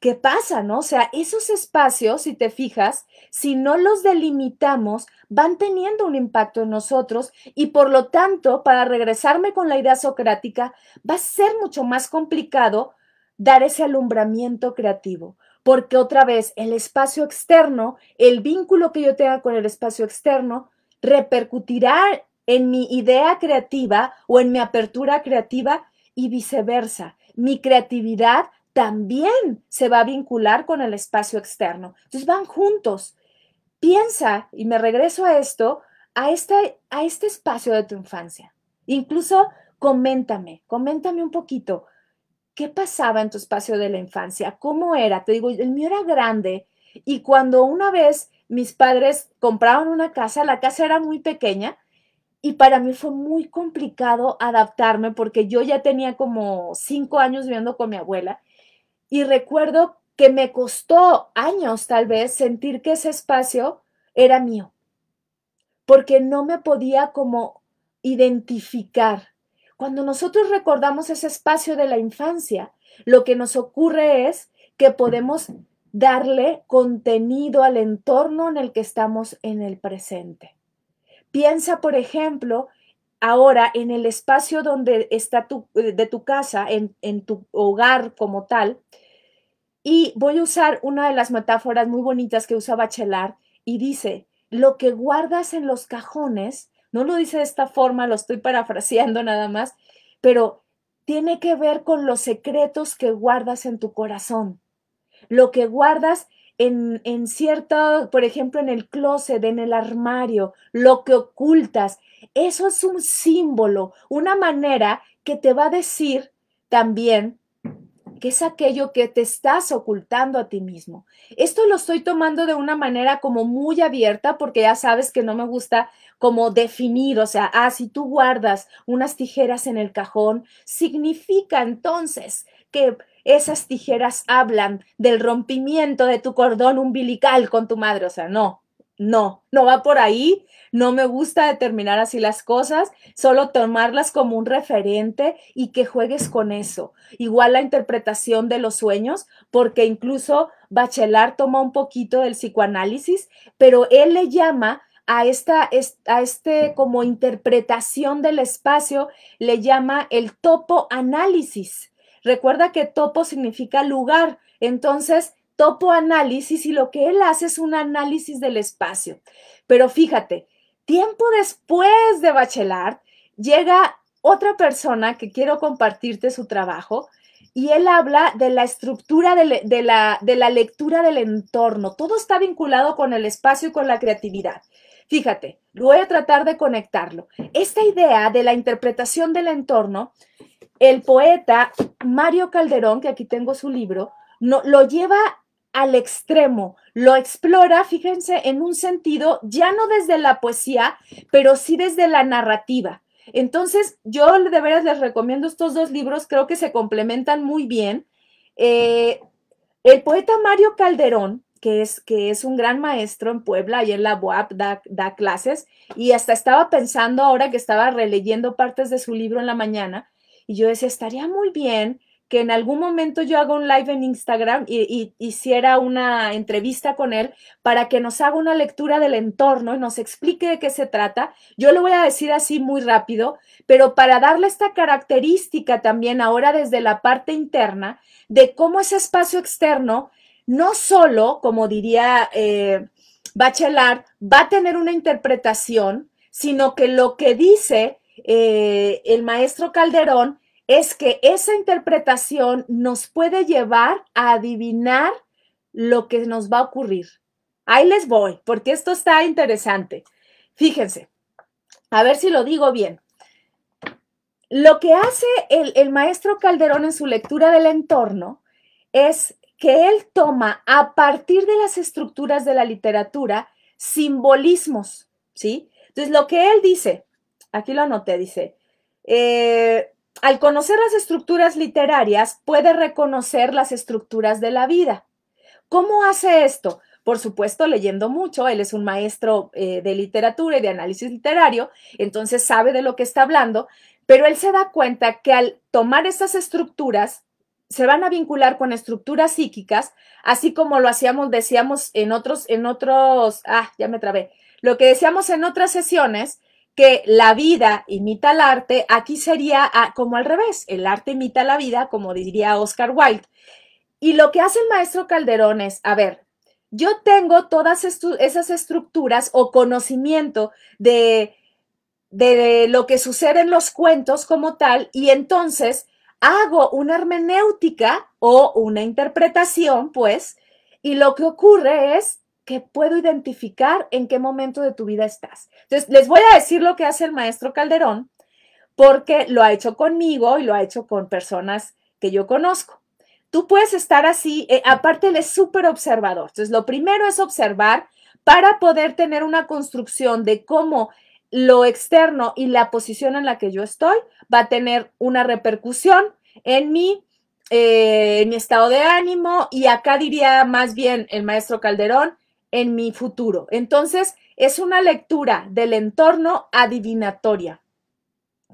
¿qué pasa, no? O sea, esos espacios, si te fijas, si no los delimitamos, van teniendo un impacto en nosotros y por lo tanto, para regresarme con la idea socrática, va a ser mucho más complicado dar ese alumbramiento creativo, porque otra vez el espacio externo, el vínculo que yo tenga con el espacio externo, repercutirá en mi idea creativa o en mi apertura creativa y viceversa. Mi creatividad también se va a vincular con el espacio externo. Entonces van juntos piensa, y me regreso a esto, a este, a este espacio de tu infancia. Incluso coméntame, coméntame un poquito. ¿Qué pasaba en tu espacio de la infancia? ¿Cómo era? Te digo, el mío era grande y cuando una vez mis padres compraban una casa, la casa era muy pequeña y para mí fue muy complicado adaptarme porque yo ya tenía como cinco años viviendo con mi abuela y recuerdo que me costó años tal vez sentir que ese espacio era mío, porque no me podía como identificar. Cuando nosotros recordamos ese espacio de la infancia, lo que nos ocurre es que podemos darle contenido al entorno en el que estamos en el presente. Piensa, por ejemplo, ahora en el espacio donde está tu, de tu casa, en, en tu hogar como tal, y voy a usar una de las metáforas muy bonitas que usa Chelar y dice, lo que guardas en los cajones, no lo dice de esta forma, lo estoy parafraseando nada más, pero tiene que ver con los secretos que guardas en tu corazón, lo que guardas en, cierto, por ejemplo, en el closet, en el armario, lo que ocultas. Eso es un símbolo, una manera que te va a decir también que es aquello que te estás ocultando a ti mismo. Esto lo estoy tomando de una manera como muy abierta porque ya sabes que no me gusta como definir, o sea, ah, si tú guardas unas tijeras en el cajón, significa entonces que esas tijeras hablan del rompimiento de tu cordón umbilical con tu madre, o sea, no, no, no va por ahí, no me gusta determinar así las cosas, solo tomarlas como un referente y que juegues con eso. Igual la interpretación de los sueños, porque incluso Bachelar toma un poquito del psicoanálisis, pero él le llama a esta, a este como interpretación del espacio, le llama el topo análisis. Recuerda que topo significa lugar, entonces topo análisis y lo que él hace es un análisis del espacio. Pero fíjate, tiempo después de Bachelard, llega otra persona que quiero compartirte su trabajo y él habla de la estructura e, de, la, de, la, lectura del entorno. Todo está vinculado con el espacio y con la creatividad. Fíjate, voy a tratar de conectarlo. Esta idea de la interpretación del entorno, el poeta Mario Calderón, que aquí tengo su libro, no, lo lleva al extremo, lo explora, fíjense, en un sentido, ya no desde la poesía, pero sí desde la narrativa. Entonces, yo de veras les recomiendo estos dos libros, creo que se complementan muy bien. Eh, el poeta Mario Calderón, que es, que es un gran maestro en Puebla y en la UAP da, da clases, y hasta estaba pensando ahora que estaba releyendo partes de su libro en la mañana, y yo decía, estaría muy bien que en algún momento yo hago un live en Instagram y, hiciera una entrevista con él para que nos haga una lectura del entorno y nos explique de qué se trata. Yo lo voy a decir así muy rápido, pero para darle esta característica también ahora desde la parte interna de cómo ese espacio externo, no solo, como diría eh, Bachelard, va a tener una interpretación, sino que lo que dice eh, el maestro Calderón es que esa interpretación nos puede llevar a adivinar lo que nos va a ocurrir. Ahí les voy, porque esto está interesante. Fíjense, a ver si lo digo bien. Lo que hace el, maestro Calderón en su lectura del entorno es que él toma a partir de las estructuras de la literatura simbolismos, ¿sí? Entonces, lo que él dice, aquí lo anoté, dice, eh, al conocer las estructuras literarias, puede reconocer las estructuras de la vida. ¿Cómo hace esto? Por supuesto, leyendo mucho, él es un maestro eh, de literatura y de análisis literario, entonces sabe de lo que está hablando, pero él se da cuenta que al tomar esas estructuras, se van a vincular con estructuras psíquicas, así como lo hacíamos, decíamos en otros, en otros, ah, ya me trabé, lo que decíamos en otras sesiones, que la vida imita el arte, aquí sería ah, como al revés, el arte imita la vida, como diría Oscar Wilde. Y lo que hace el maestro Calderón es, a ver, yo tengo todas esas estructuras o conocimiento de, de lo que sucede en los cuentos como tal, y entonces hago una hermenéutica o una interpretación, pues, y lo que ocurre es que puedo identificar en qué momento de tu vida estás. Entonces, les voy a decir lo que hace el maestro Calderón, porque lo ha hecho conmigo y lo ha hecho con personas que yo conozco. Tú puedes estar así, eh, aparte él es súper observador. Entonces, lo primero es observar para poder tener una construcción de cómo lo externo y la posición en la que yo estoy va a tener una repercusión en eh, en mi estado de ánimo y acá diría más bien el maestro Calderón, en mi futuro. Entonces, es una lectura del entorno adivinatoria,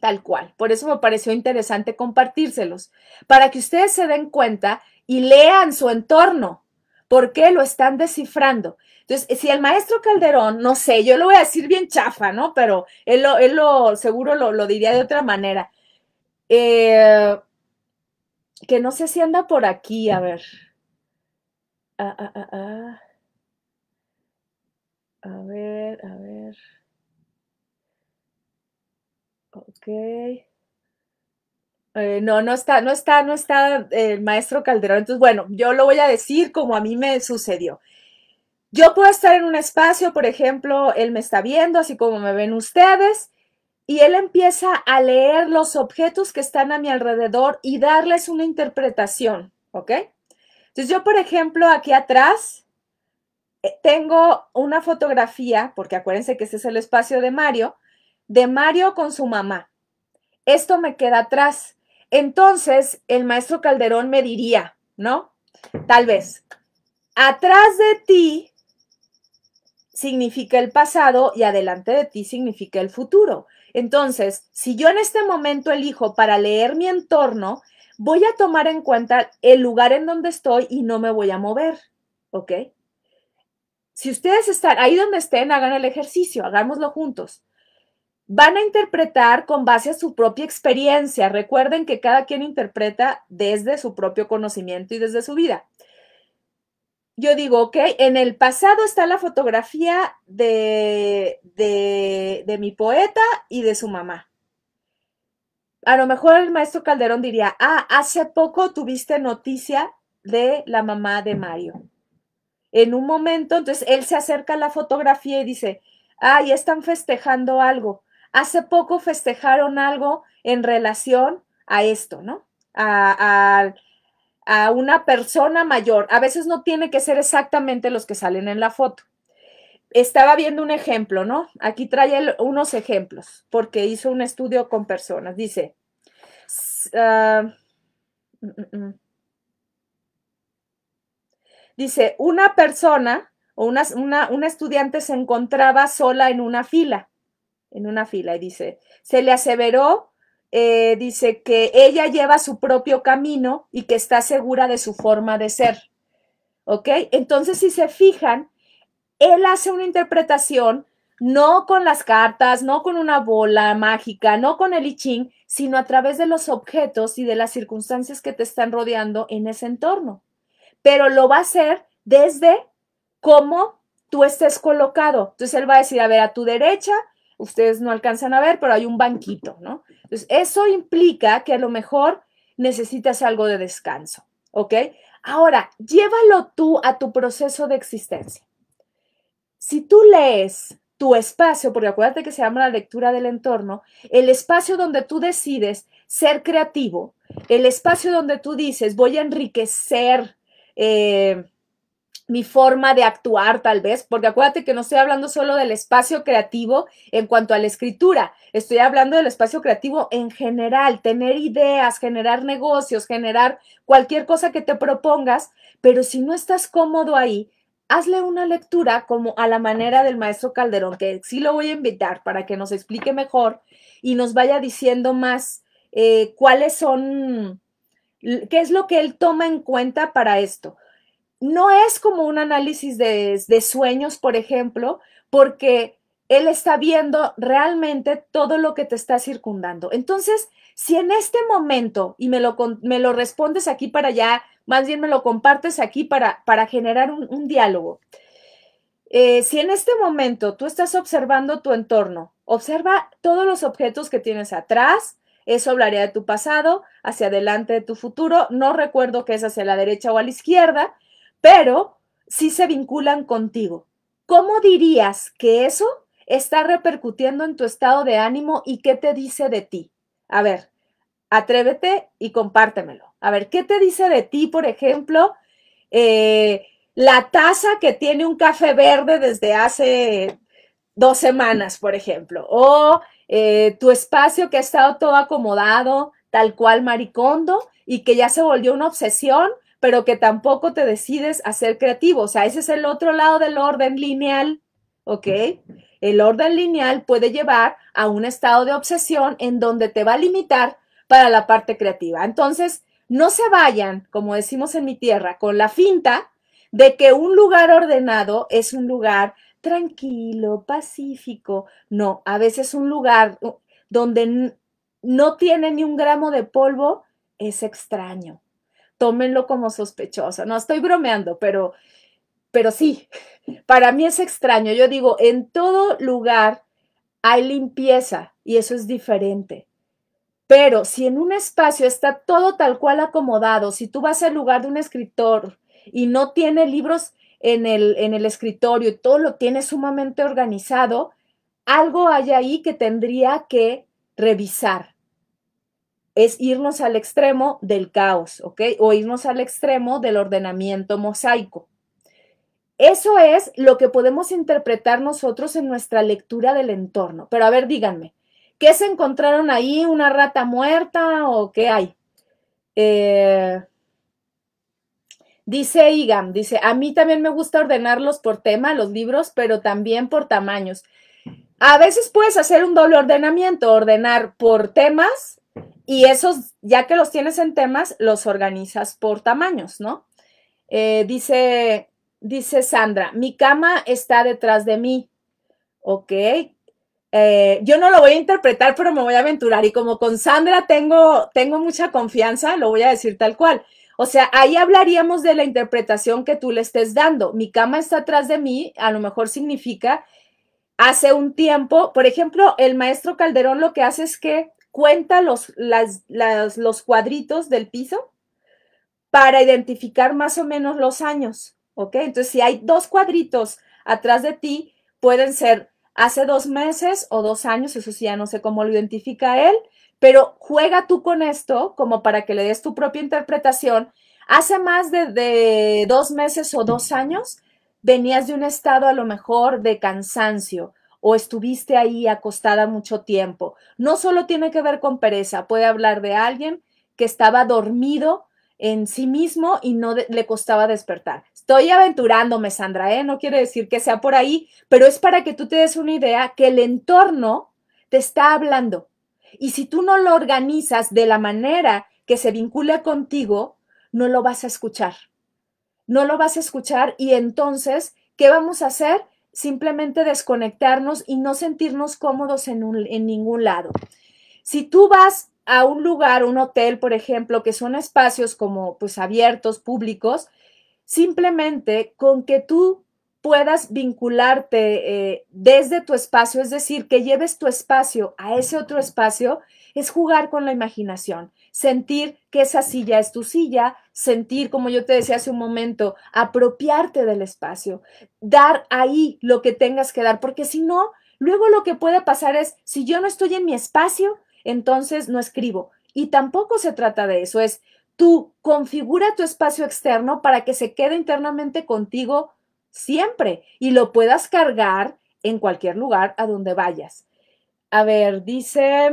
tal cual. Por eso me pareció interesante compartírselos, para que ustedes se den cuenta y lean su entorno, porque lo están descifrando. Entonces, si el maestro Calderón, no sé, yo lo voy a decir bien chafa, ¿no? Pero él lo, él lo seguro lo, diría de otra manera. Eh, que no sé si anda por aquí, a ver. Ah, ah, ah, ah. A ver, a ver. Ok. Eh, no, no está, no está, no está el maestro Calderón. Entonces, bueno, yo lo voy a decir como a mí me sucedió. Yo puedo estar en un espacio, por ejemplo, él me está viendo, así como me ven ustedes, y él empieza a leer los objetos que están a mi alrededor y darles una interpretación, ¿ok? Entonces yo, por ejemplo, aquí atrás eh, tengo una fotografía, porque acuérdense que ese es el espacio de Mario, de Mario con su mamá. Esto me queda atrás. Entonces, el maestro Calderón me diría, ¿no? Tal vez, atrás de ti significa el pasado y adelante de ti significa el futuro. Entonces, si yo en este momento elijo para leer mi entorno, voy a tomar en cuenta el lugar en donde estoy y no me voy a mover, ¿ok? Si ustedes están ahí donde estén, hagan el ejercicio, hagámoslo juntos. Van a interpretar con base a su propia experiencia. Recuerden que cada quien interpreta desde su propio conocimiento y desde su vida. Yo digo, ok, en el pasado está la fotografía de, de, de mi poeta y de su mamá a lo mejor el maestro Calderón diría, ah, hace poco tuviste noticia de la mamá de Mario en un momento, entonces él se acerca a la fotografía y dice, ay, ya están festejando algo. Hace poco festejaron algo en relación a esto, ¿no? A, una persona mayor. A veces no tiene que ser exactamente los que salen en la foto. Estaba viendo un ejemplo, ¿no? Aquí trae unos ejemplos, porque hizo un estudio con personas. Dice, Dice, una persona o una, una, estudiante se encontraba sola en una fila, en una fila, y dice, se le aseveró, eh, dice que ella lleva su propio camino y que está segura de su forma de ser. ¿Ok? Entonces, si se fijan, él hace una interpretación no con las cartas, no con una bola mágica, no con el I Ching, sino a través de los objetos y de las circunstancias que te están rodeando en ese entorno pero lo va a hacer desde cómo tú estés colocado. Entonces él va a decir, a ver, a tu derecha, ustedes no alcanzan a ver, pero hay un banquito, ¿no? Entonces eso implica que a lo mejor necesitas algo de descanso, ¿ok? Ahora, llévalo tú a tu proceso de existencia. Si tú lees tu espacio, porque acuérdate que se llama la lectura del entorno, el espacio donde tú decides ser creativo, el espacio donde tú dices, voy a enriquecer eh, mi forma de actuar tal vez, porque acuérdate que no estoy hablando solo del espacio creativo en cuanto a la escritura, estoy hablando del espacio creativo en general, tener ideas, generar negocios, generar cualquier cosa que te propongas, pero si no estás cómodo ahí, hazle una lectura como a la manera del maestro Calderón, que sí lo voy a invitar para que nos explique mejor y nos vaya diciendo más eh, cuáles son ¿Qué es lo que él toma en cuenta para esto? No es como un análisis de, sueños, por ejemplo, porque él está viendo realmente todo lo que te está circundando. Entonces, si en este momento, y me lo, me lo respondes aquí para allá, más bien me lo compartes aquí para, para generar un, diálogo, eh, si en este momento tú estás observando tu entorno, observa todos los objetos que tienes atrás, eso hablaría de tu pasado, hacia adelante de tu futuro. No recuerdo que es hacia la derecha o a la izquierda, pero sí se vinculan contigo. ¿Cómo dirías que eso está repercutiendo en tu estado de ánimo y qué te dice de ti? A ver, atrévete y compártemelo. A ver, ¿qué te dice de ti, por ejemplo, eh, la taza que tiene un café verde desde hace dos semanas, por ejemplo, o eh, tu espacio que ha estado todo acomodado, tal cual maricondo, y que ya se volvió una obsesión, pero que tampoco te decides a ser creativo. O sea, ese es el otro lado del orden lineal, ¿ok? El orden lineal puede llevar a un estado de obsesión en donde te va a limitar para la parte creativa. Entonces, no se vayan, como decimos en mi tierra, con la finta de que un lugar ordenado es un lugar tranquilo, pacífico. No, a veces un lugar donde no tiene ni un gramo de polvo es extraño. Tómenlo como sospechosa. No estoy bromeando, pero, pero sí, *laughs* para mí es extraño. Yo digo, en todo lugar hay limpieza y eso es diferente. Pero si en un espacio está todo tal cual acomodado, si tú vas al lugar de un escritor y no tiene libros, en el, escritorio y todo lo tiene sumamente organizado, algo hay ahí que tendría que revisar. Es irnos al extremo del caos, ¿ok? O irnos al extremo del ordenamiento mosaico. Eso es lo que podemos interpretar nosotros en nuestra lectura del entorno. Pero a ver, díganme, ¿qué se encontraron ahí? ¿Una rata muerta o qué hay? Eh, Dice Igam, dice, a mí también me gusta ordenarlos por tema, los libros, pero también por tamaños. A veces puedes hacer un doble ordenamiento, ordenar por temas y esos, ya que los tienes en temas, los organizas por tamaños, ¿no? Eh, dice, dice Sandra, mi cama está detrás de mí. Ok, eh, yo no lo voy a interpretar, pero me voy a aventurar. Y como con Sandra tengo, tengo mucha confianza, lo voy a decir tal cual. O sea, ahí hablaríamos de la interpretación que tú le estés dando. Mi cama está atrás de mí, a lo mejor significa hace un tiempo, por ejemplo, el maestro Calderón lo que hace es que cuenta los, los cuadritos del piso para identificar más o menos los años, ¿ok? Entonces, si hay dos cuadritos atrás de ti, pueden ser hace dos meses o dos años, eso sí, ya no sé cómo lo identifica él, pero juega tú con esto como para que le des tu propia interpretación. Hace más de, dos meses o dos años venías de un estado a lo mejor de cansancio, o estuviste ahí acostada mucho tiempo. No solo tiene que ver con pereza, puede hablar de alguien que estaba dormido en sí mismo y no le costaba despertar. Estoy aventurándome, Sandra, ¿eh? no quiere decir que sea por ahí, pero es para que tú te des una idea que el entorno te está hablando y si tú no lo organizas de la manera que se vincule contigo, no lo vas a escuchar. No lo vas a escuchar y entonces, ¿qué vamos a hacer? Simplemente desconectarnos y no sentirnos cómodos en, en ningún lado. Si tú vas a un lugar, un hotel, por ejemplo, que son espacios como pues abiertos, públicos, simplemente con que tú puedas vincularte eh, desde tu espacio, es decir, que lleves tu espacio a ese otro espacio, es jugar con la imaginación, sentir que esa silla es tu silla, sentir, como yo te decía hace un momento, apropiarte del espacio, dar ahí lo que tengas que dar, porque si no, luego lo que puede pasar es, si yo no estoy en mi espacio, entonces no escribo. Y tampoco se trata de eso, es tú configura tu espacio externo para que se quede internamente contigo siempre y lo puedas cargar en cualquier lugar a donde vayas. A ver, dice,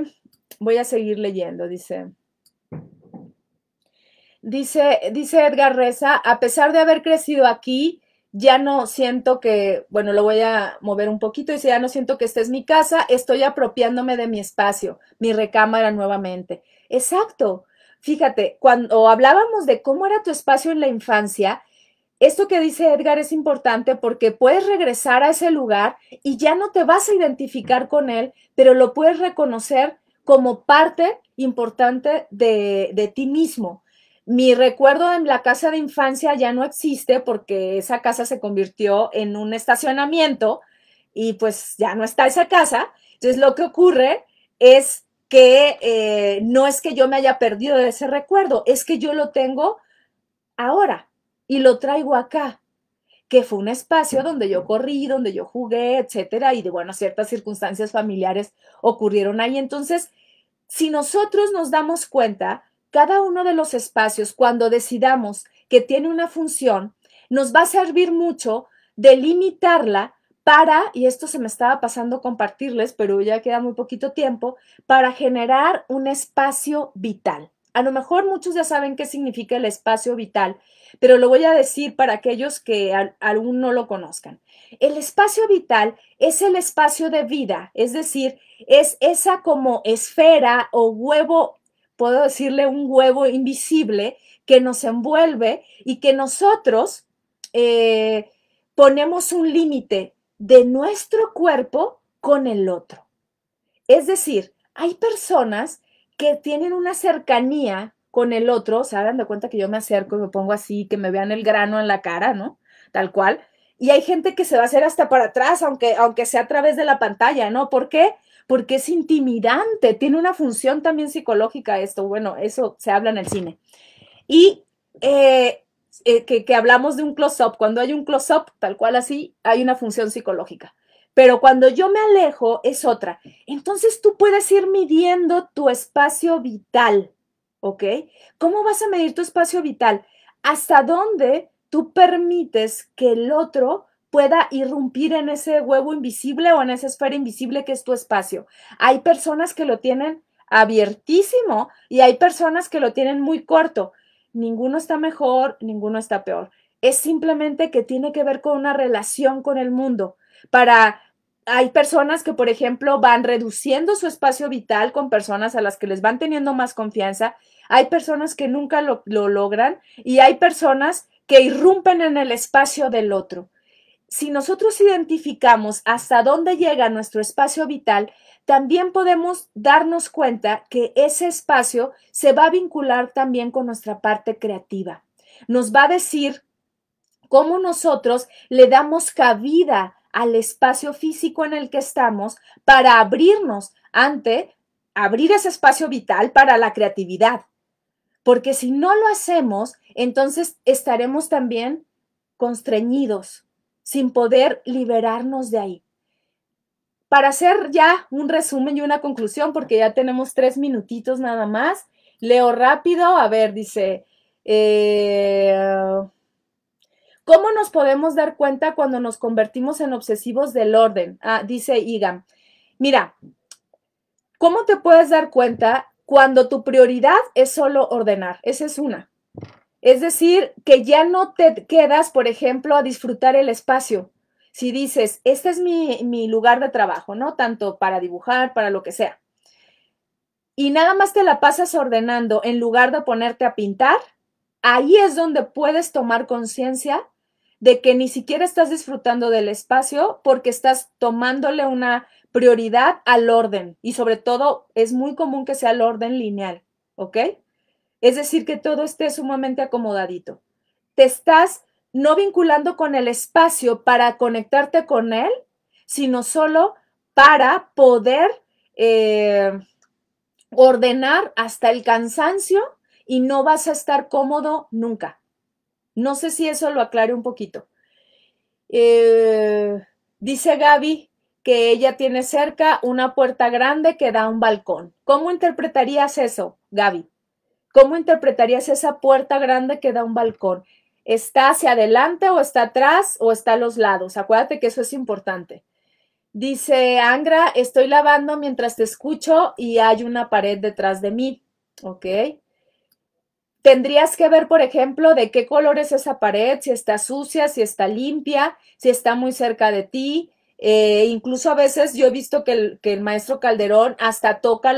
voy a seguir leyendo, dice. Dice, dice Edgar Reza, a pesar de haber crecido aquí, ya no siento que, bueno, lo voy a mover un poquito, dice, ya no siento que esta es mi casa, estoy apropiándome de mi espacio, mi recámara nuevamente. Exacto. Fíjate, cuando hablábamos de cómo era tu espacio en la infancia, esto que dice Edgar es importante porque puedes regresar a ese lugar y ya no te vas a identificar con él, pero lo puedes reconocer como parte importante de, ti mismo. Mi recuerdo en la casa de infancia ya no existe porque esa casa se convirtió en un estacionamiento y pues ya no está esa casa. Entonces lo que ocurre es que eh, no es que yo me haya perdido ese recuerdo, es que yo lo tengo ahora y lo traigo acá, que fue un espacio donde yo corrí, donde yo jugué, etcétera, y de bueno, ciertas circunstancias familiares ocurrieron ahí. Entonces, si nosotros nos damos cuenta, cada uno de los espacios, cuando decidamos que tiene una función, nos va a servir mucho delimitarla para, y esto se me estaba pasando compartirles, pero ya queda muy poquito tiempo, para generar un espacio vital. A lo mejor muchos ya saben qué significa el espacio vital pero lo voy a decir para aquellos que aún no lo conozcan. El espacio vital es el espacio de vida, es decir, es esa como esfera o huevo, puedo decirle un huevo invisible que nos envuelve y que nosotros eh, ponemos un límite de nuestro cuerpo con el otro. Es decir, hay personas que tienen una cercanía con el otro, se hagan de cuenta que yo me acerco y me pongo así, que me vean el grano en la cara, ¿no? Tal cual. Y hay gente que se va a hacer hasta para atrás, aunque, aunque sea a través de la pantalla, ¿no? ¿Por qué? Porque es intimidante, tiene una función también psicológica esto. Bueno, eso se habla en el cine. Y eh, eh, que, que hablamos de un close-up, cuando hay un close-up, tal cual así, hay una función psicológica pero cuando yo me alejo es otra. Entonces tú puedes ir midiendo tu espacio vital. ¿Cómo vas a medir tu espacio vital? ¿Hasta dónde tú permites que el otro pueda irrumpir en ese huevo invisible o en esa esfera invisible que es tu espacio? Hay personas que lo tienen abiertísimo y hay personas que lo tienen muy corto. Ninguno está mejor, ninguno está peor. Es simplemente que tiene que ver con una relación con el mundo. Para hay personas que, por ejemplo, van reduciendo su espacio vital con personas a las que les van teniendo más confianza hay personas que nunca lo, logran y hay personas que irrumpen en el espacio del otro. Si nosotros identificamos hasta dónde llega nuestro espacio vital, también podemos darnos cuenta que ese espacio se va a vincular también con nuestra parte creativa. Nos va a decir cómo nosotros le damos cabida al espacio físico en el que estamos para abrirnos ante abrir ese espacio vital para la creatividad porque si no lo hacemos, entonces estaremos también constreñidos, sin poder liberarnos de ahí. Para hacer ya un resumen y una conclusión, porque ya tenemos tres minutitos nada más, leo rápido, a ver, dice, eh, ¿cómo nos podemos dar cuenta cuando nos convertimos en obsesivos del orden? Ah, dice Igan, mira, ¿cómo te puedes dar cuenta cuando tu prioridad es solo ordenar. Esa es una. Es decir, que ya no te quedas, por ejemplo, a disfrutar el espacio. Si dices, este es mi, mi lugar de trabajo, ¿no? Tanto para dibujar, para lo que sea. Y nada más te la pasas ordenando en lugar de ponerte a pintar, ahí es donde puedes tomar conciencia de que ni siquiera estás disfrutando del espacio porque estás tomándole una prioridad al orden y sobre todo es muy común que sea el orden lineal, ¿ok? Es decir, que todo esté sumamente acomodadito. Te estás no vinculando con el espacio para conectarte con él, sino solo para poder eh, ordenar hasta el cansancio y no vas a estar cómodo nunca. No sé si eso lo aclare un poquito. Eh, dice Gaby, que ella tiene cerca una puerta grande que da a un balcón. ¿Cómo interpretarías eso, Gaby? ¿Cómo interpretarías esa puerta grande que da a un balcón? ¿Está hacia adelante o está atrás o está a los lados? Acuérdate que eso es importante. Dice Angra, estoy lavando mientras te escucho y hay una pared detrás de mí. Ok. Tendrías que ver, por ejemplo, de qué color es esa pared, si está sucia, si está limpia, si está muy cerca de ti, eh, incluso a veces yo he visto que el, maestro Calderón hasta toca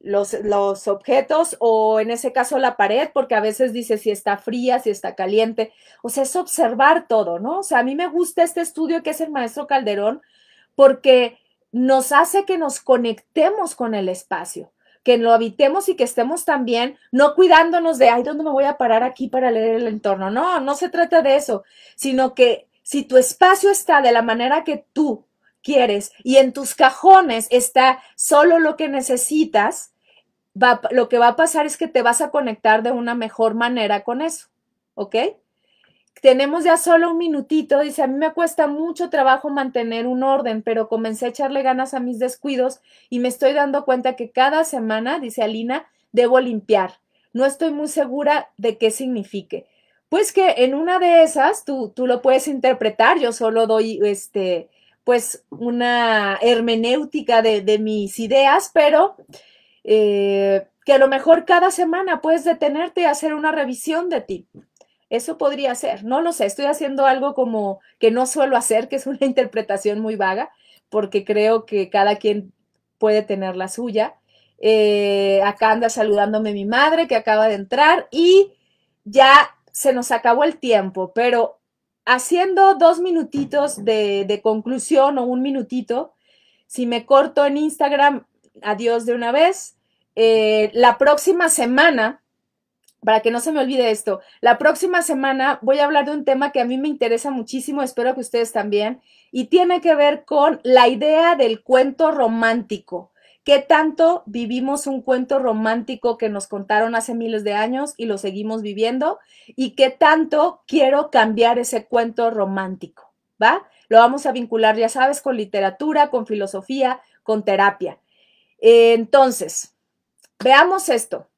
los, objetos o en ese caso la pared, porque a veces dice si está fría, si está caliente. O sea, es observar todo, ¿no? O sea, a mí me gusta este estudio que es el maestro Calderón porque nos hace que nos conectemos con el espacio que lo habitemos y que estemos también, no cuidándonos de, ay, ¿dónde me voy a parar aquí para leer el entorno? No, no se trata de eso, sino que si tu espacio está de la manera que tú quieres y en tus cajones está solo lo que necesitas, lo que va a pasar es que te vas a conectar de una mejor manera con eso, ¿ok? Tenemos ya solo un minutito, dice, a mí me cuesta mucho trabajo mantener un orden, pero comencé a echarle ganas a mis descuidos y me estoy dando cuenta que cada semana, dice Alina, debo limpiar. No estoy muy segura de qué signifique. Pues que en una de esas tú, lo puedes interpretar, yo solo doy este, pues una hermenéutica de, mis ideas, pero eh, que a lo mejor cada semana puedes detenerte y hacer una revisión de ti. Eso podría ser, no lo sé, estoy haciendo algo como que no suelo hacer, que es una *laughs* interpretación muy vaga, porque creo que cada quien puede tener la suya. Eh, acá anda saludándome mi madre que acaba de entrar y ya se nos acabó el tiempo, pero haciendo dos minutitos de, conclusión o un minutito, si me corto en Instagram, adiós de una vez. Eh, la próxima semana, para que no se me olvide esto, la próxima semana voy a hablar de un tema que a mí me interesa muchísimo, espero que ustedes también, y tiene que ver con la idea del cuento romántico. ¿Qué tanto vivimos un cuento romántico que nos contaron hace miles de años y lo seguimos viviendo? ¿Y qué tanto quiero cambiar ese cuento romántico? ¿Va? Lo vamos a vincular, ya sabes, con literatura, con filosofía, con terapia. Entonces, veamos esto.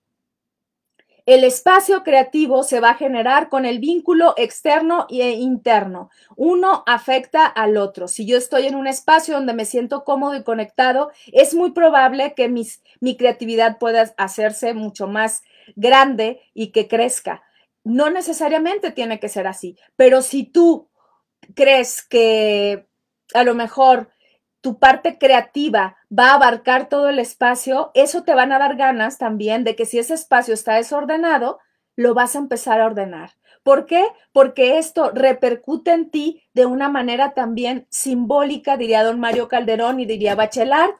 El espacio creativo se va a generar con el vínculo externo e interno. Uno afecta al otro. Si yo estoy en un espacio donde me siento cómodo y conectado, es muy probable que mi creatividad pueda hacerse mucho más grande y que crezca. No necesariamente tiene que ser así, pero si tú crees que a lo mejor tu parte creativa va a abarcar todo el espacio, eso te van a dar ganas también de que si ese espacio está desordenado, lo vas a empezar a ordenar. ¿Por qué? Porque esto repercute en ti de una manera también simbólica, diría don Mario Calderón y diría Bachelard,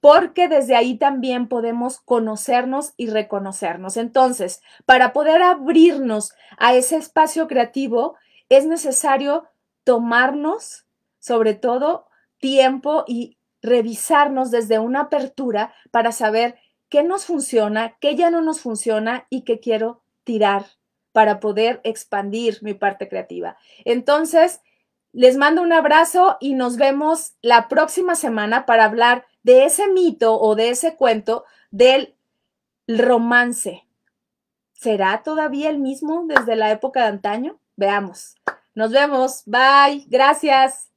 porque desde ahí también podemos conocernos y reconocernos. Entonces, para poder abrirnos a ese espacio creativo, es necesario tomarnos, sobre todo, tiempo y revisarnos desde una apertura para saber qué nos funciona, qué ya no nos funciona y qué quiero tirar para poder expandir mi parte creativa. Entonces, les mando un abrazo y nos vemos la próxima semana para hablar de ese mito o de ese cuento del romance. ¿Será todavía el mismo desde la época de antaño? Veamos. Nos vemos. Bye. Gracias.